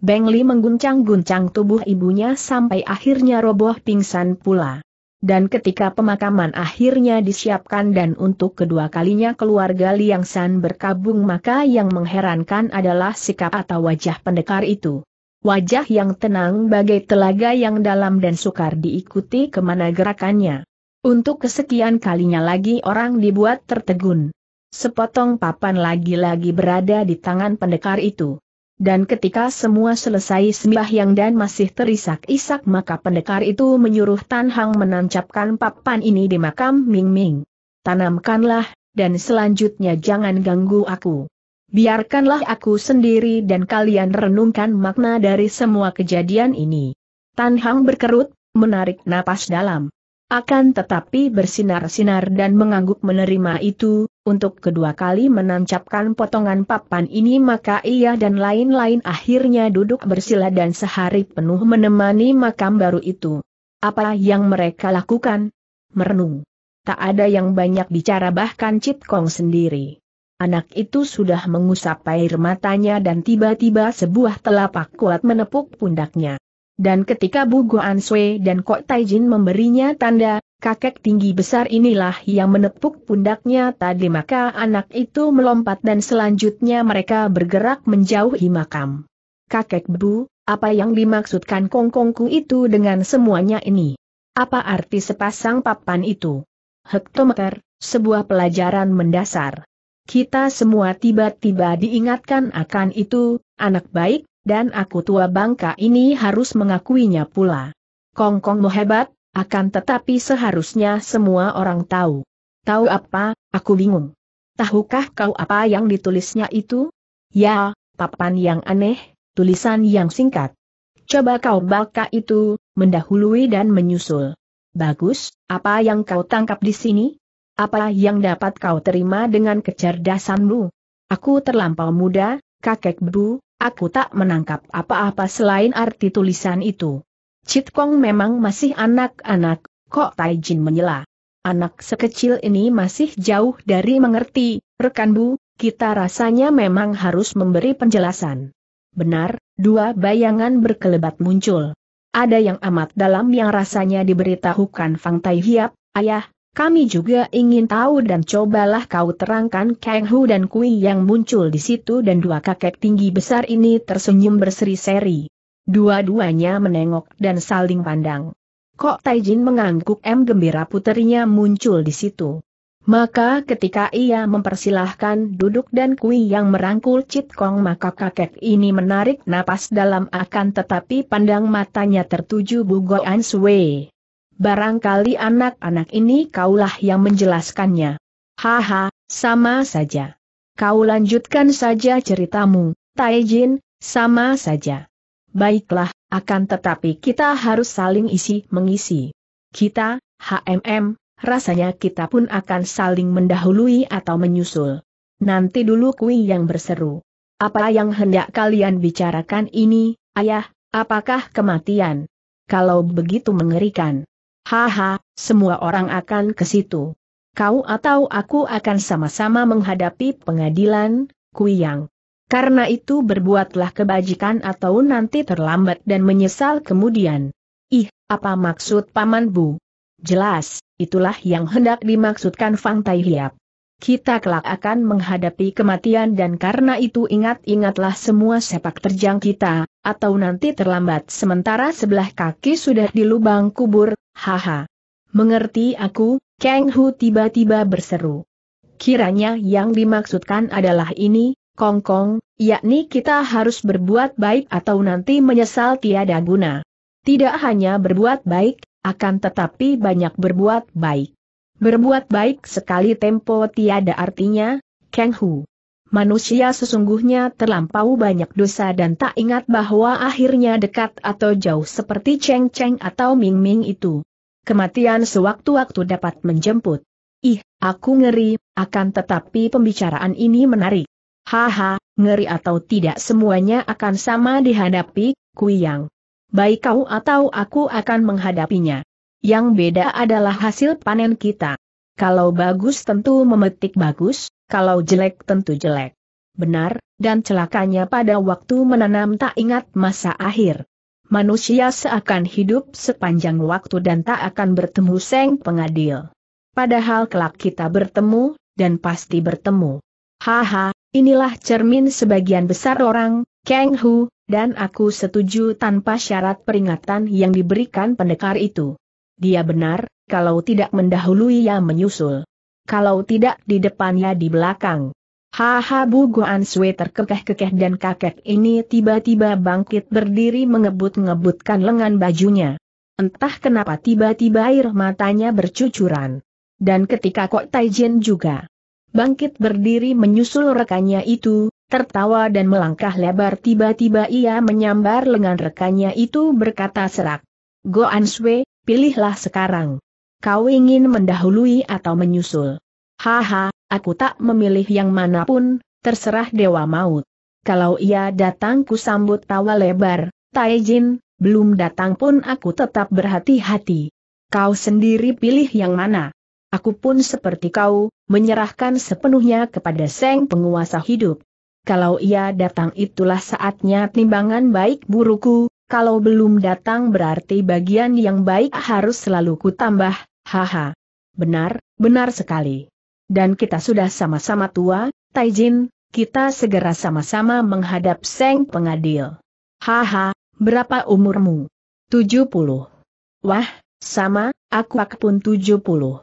Bengli mengguncang-guncang tubuh ibunya sampai akhirnya roboh pingsan pula dan ketika pemakaman akhirnya disiapkan dan untuk kedua kalinya keluarga Liang San berkabung maka yang mengherankan adalah sikap atau wajah pendekar itu. Wajah yang tenang bagai telaga yang dalam dan sukar diikuti kemana gerakannya. Untuk kesekian kalinya lagi orang dibuat tertegun. Sepotong papan lagi-lagi berada di tangan pendekar itu. Dan ketika semua selesai sembahyang dan masih terisak-isak maka pendekar itu menyuruh Tan Hang menancapkan papan ini di makam Ming Ming. Tanamkanlah, dan selanjutnya jangan ganggu aku. Biarkanlah aku sendiri dan kalian renungkan makna dari semua kejadian ini. Tan Hang berkerut, menarik napas dalam. Akan tetapi bersinar-sinar dan mengangguk menerima itu, untuk kedua kali menancapkan potongan papan ini maka ia dan lain-lain akhirnya duduk bersila dan sehari penuh menemani makam baru itu. Apa yang mereka lakukan? Merenung. Tak ada yang banyak bicara bahkan Cit Kong sendiri. Anak itu sudah mengusap air matanya dan tiba-tiba sebuah telapak kuat menepuk pundaknya dan ketika Bu Guan Sui dan Kok Taijin memberinya tanda, kakek tinggi besar inilah yang menepuk pundaknya tadi maka anak itu melompat dan selanjutnya mereka bergerak menjauhi makam. Kakek Bu, apa yang dimaksudkan kongkongku itu dengan semuanya ini? Apa arti sepasang papan itu? Hektometer, sebuah pelajaran mendasar. Kita semua tiba-tiba diingatkan akan itu, anak baik, dan aku tua bangka ini harus mengakuinya pula. Kongkongmu hebat, akan tetapi seharusnya semua orang tahu. Tahu apa, aku bingung. Tahukah kau apa yang ditulisnya itu? Ya, papan yang aneh, tulisan yang singkat. Coba kau baca itu, mendahului dan menyusul. Bagus, apa yang kau tangkap di sini? Apa yang dapat kau terima dengan kecerdasanmu? Aku terlampau muda, kakek bu, Aku tak menangkap apa-apa selain arti tulisan itu. Cit Kong memang masih anak-anak, kok Tai Jin menyela. Anak sekecil ini masih jauh dari mengerti, rekan Bu, kita rasanya memang harus memberi penjelasan. Benar, dua bayangan berkelebat muncul. Ada yang amat dalam yang rasanya diberitahukan Fang Tai Hiap, ayah, kami juga ingin tahu dan cobalah kau terangkan Kang Hu dan Kui yang muncul di situ dan dua kakek tinggi besar ini tersenyum berseri-seri. Dua-duanya menengok dan saling pandang. Kok Taijin mengangguk M gembira puterinya muncul di situ. Maka ketika ia mempersilahkan duduk dan kui yang merangkul Cit Kong maka kakek ini menarik napas dalam akan tetapi pandang matanya tertuju Bugo An Sui barangkali anak-anak ini kaulah yang menjelaskannya. Haha, sama saja. Kau lanjutkan saja ceritamu, Taijin, sama saja. Baiklah, akan tetapi kita harus saling isi mengisi. Kita, HMM, rasanya kita pun akan saling mendahului atau menyusul. Nanti dulu Kui yang berseru. Apa yang hendak kalian bicarakan ini, ayah, apakah kematian? Kalau begitu mengerikan. Haha, semua orang akan ke situ. Kau atau aku akan sama-sama menghadapi pengadilan, Kuyang. Karena itu berbuatlah kebajikan atau nanti terlambat dan menyesal kemudian. Ih, apa maksud Paman Bu? Jelas, itulah yang hendak dimaksudkan Fang Tai Hiap. Kita kelak akan menghadapi kematian dan karena itu ingat-ingatlah semua sepak terjang kita, atau nanti terlambat sementara sebelah kaki sudah di lubang kubur, haha. Mengerti aku, Kang Hu tiba-tiba berseru. Kiranya yang dimaksudkan adalah ini, Kong Kong, yakni kita harus berbuat baik atau nanti menyesal tiada guna. Tidak hanya berbuat baik, akan tetapi banyak berbuat baik. Berbuat baik sekali tempo tiada artinya, Kang Hu. Manusia sesungguhnya terlampau banyak dosa dan tak ingat bahwa akhirnya dekat atau jauh seperti ceng-ceng atau Ming Ming itu. Kematian sewaktu-waktu dapat menjemput. Ih, aku ngeri, akan tetapi pembicaraan ini menarik. Haha, ngeri atau tidak semuanya akan sama dihadapi, Kuyang. Baik kau atau aku akan menghadapinya. Yang beda adalah hasil panen kita. Kalau bagus tentu memetik bagus, kalau jelek tentu jelek. Benar, dan celakanya pada waktu menanam tak ingat masa akhir. Manusia seakan hidup sepanjang waktu dan tak akan bertemu seng pengadil. Padahal kelak kita bertemu, dan pasti bertemu. Haha, inilah cermin sebagian besar orang, Kang Hu, dan aku setuju tanpa syarat peringatan yang diberikan pendekar itu. Dia benar, kalau tidak mendahului yang menyusul kalau tidak di depannya di belakang. Haha Bu Goan Sui terkekeh-kekeh dan kakek ini tiba-tiba bangkit berdiri mengebut-ngebutkan lengan bajunya. Entah kenapa tiba-tiba air matanya bercucuran. Dan ketika Kok Taijin juga bangkit berdiri menyusul rekannya itu, tertawa dan melangkah lebar tiba-tiba ia menyambar lengan rekannya itu berkata serak. Goan Sui, pilihlah sekarang kau ingin mendahului atau menyusul. Haha, aku tak memilih yang manapun, terserah Dewa Maut. Kalau ia datang ku sambut tawa lebar, Taijin, belum datang pun aku tetap berhati-hati. Kau sendiri pilih yang mana. Aku pun seperti kau, menyerahkan sepenuhnya kepada Seng Penguasa Hidup. Kalau ia datang itulah saatnya timbangan baik buruku, kalau belum datang berarti bagian yang baik harus selalu kutambah, Haha. Benar, benar sekali. Dan kita sudah sama-sama tua, Taijin, kita segera sama-sama menghadap Seng Pengadil. Haha, berapa umurmu? 70. Wah, sama, aku pun 70.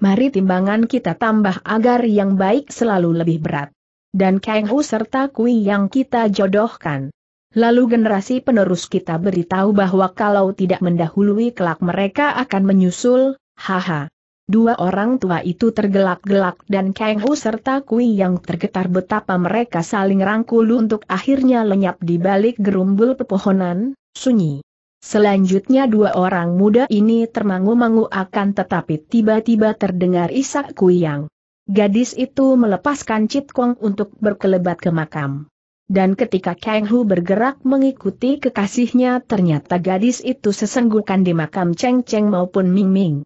Mari timbangan kita tambah agar yang baik selalu lebih berat. Dan Kang Hu serta Kui yang kita jodohkan. Lalu generasi penerus kita beritahu bahwa kalau tidak mendahului kelak mereka akan menyusul, Haha. Dua orang tua itu tergelak-gelak dan Kang Hu serta Kui yang tergetar betapa mereka saling rangkul untuk akhirnya lenyap di balik gerumbul pepohonan, sunyi. Selanjutnya dua orang muda ini termangu-mangu akan tetapi tiba-tiba terdengar isak Kui yang. Gadis itu melepaskan Cit Kong untuk berkelebat ke makam. Dan ketika Kang Hu bergerak mengikuti kekasihnya ternyata gadis itu sesenggukan di makam Cheng Cheng maupun Ming Ming.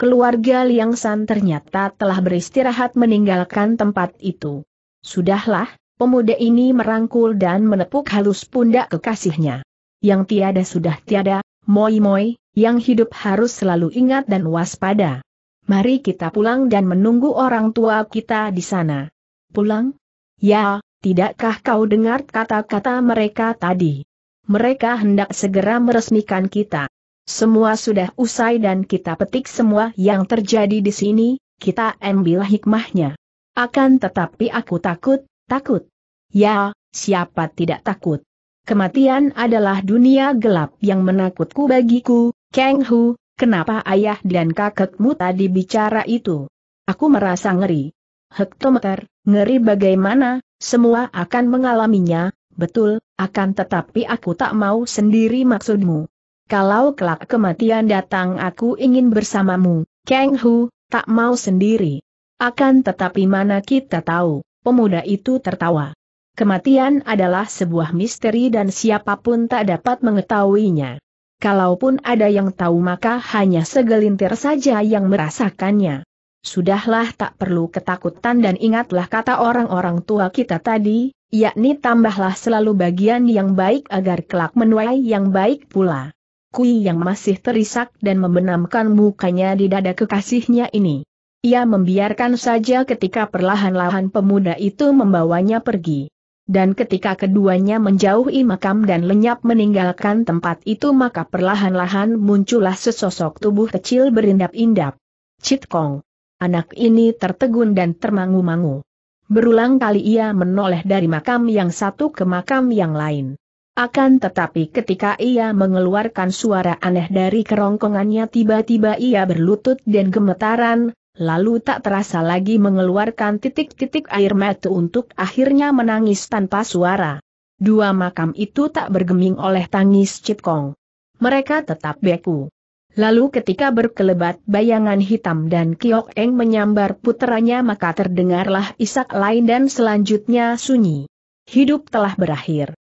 Keluarga Liang San ternyata telah beristirahat meninggalkan tempat itu. Sudahlah, pemuda ini merangkul dan menepuk halus pundak kekasihnya. Yang tiada sudah tiada, moi-moi, yang hidup harus selalu ingat dan waspada. Mari kita pulang dan menunggu orang tua kita di sana. Pulang? Ya, tidakkah kau dengar kata-kata mereka tadi? Mereka hendak segera meresmikan kita. Semua sudah usai dan kita petik semua yang terjadi di sini, kita ambil hikmahnya. Akan tetapi aku takut, takut. Ya, siapa tidak takut? Kematian adalah dunia gelap yang menakutku bagiku, Kang Hu, kenapa ayah dan kakekmu tadi bicara itu? Aku merasa ngeri. Hektometer, ngeri bagaimana, semua akan mengalaminya, betul, akan tetapi aku tak mau sendiri maksudmu kalau kelak kematian datang aku ingin bersamamu, Kang Hu, tak mau sendiri. Akan tetapi mana kita tahu, pemuda itu tertawa. Kematian adalah sebuah misteri dan siapapun tak dapat mengetahuinya. Kalaupun ada yang tahu maka hanya segelintir saja yang merasakannya. Sudahlah tak perlu ketakutan dan ingatlah kata orang-orang tua kita tadi, yakni tambahlah selalu bagian yang baik agar kelak menuai yang baik pula. Kui yang masih terisak dan membenamkan mukanya di dada kekasihnya ini. Ia membiarkan saja ketika perlahan-lahan pemuda itu membawanya pergi. Dan ketika keduanya menjauhi makam dan lenyap meninggalkan tempat itu maka perlahan-lahan muncullah sesosok tubuh kecil berindap-indap. Citkong. Anak ini tertegun dan termangu-mangu. Berulang kali ia menoleh dari makam yang satu ke makam yang lain. Akan tetapi ketika ia mengeluarkan suara aneh dari kerongkongannya tiba-tiba ia berlutut dan gemetaran, lalu tak terasa lagi mengeluarkan titik-titik air mata untuk akhirnya menangis tanpa suara. Dua makam itu tak bergeming oleh tangis cipkong. Mereka tetap beku. Lalu ketika berkelebat bayangan hitam dan Kiok Eng menyambar putranya maka terdengarlah isak lain dan selanjutnya sunyi. Hidup telah berakhir.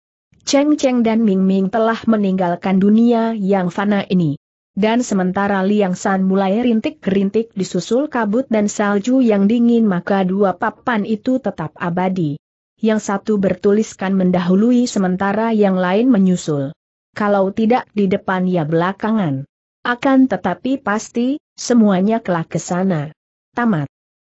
Cheng Cheng dan Ming Ming telah meninggalkan dunia yang fana ini. Dan sementara Liang San mulai rintik-rintik disusul kabut dan salju yang dingin maka dua papan itu tetap abadi. Yang satu bertuliskan mendahului sementara yang lain menyusul. Kalau tidak di depan ya belakangan. Akan tetapi pasti, semuanya kelak ke sana. Tamat.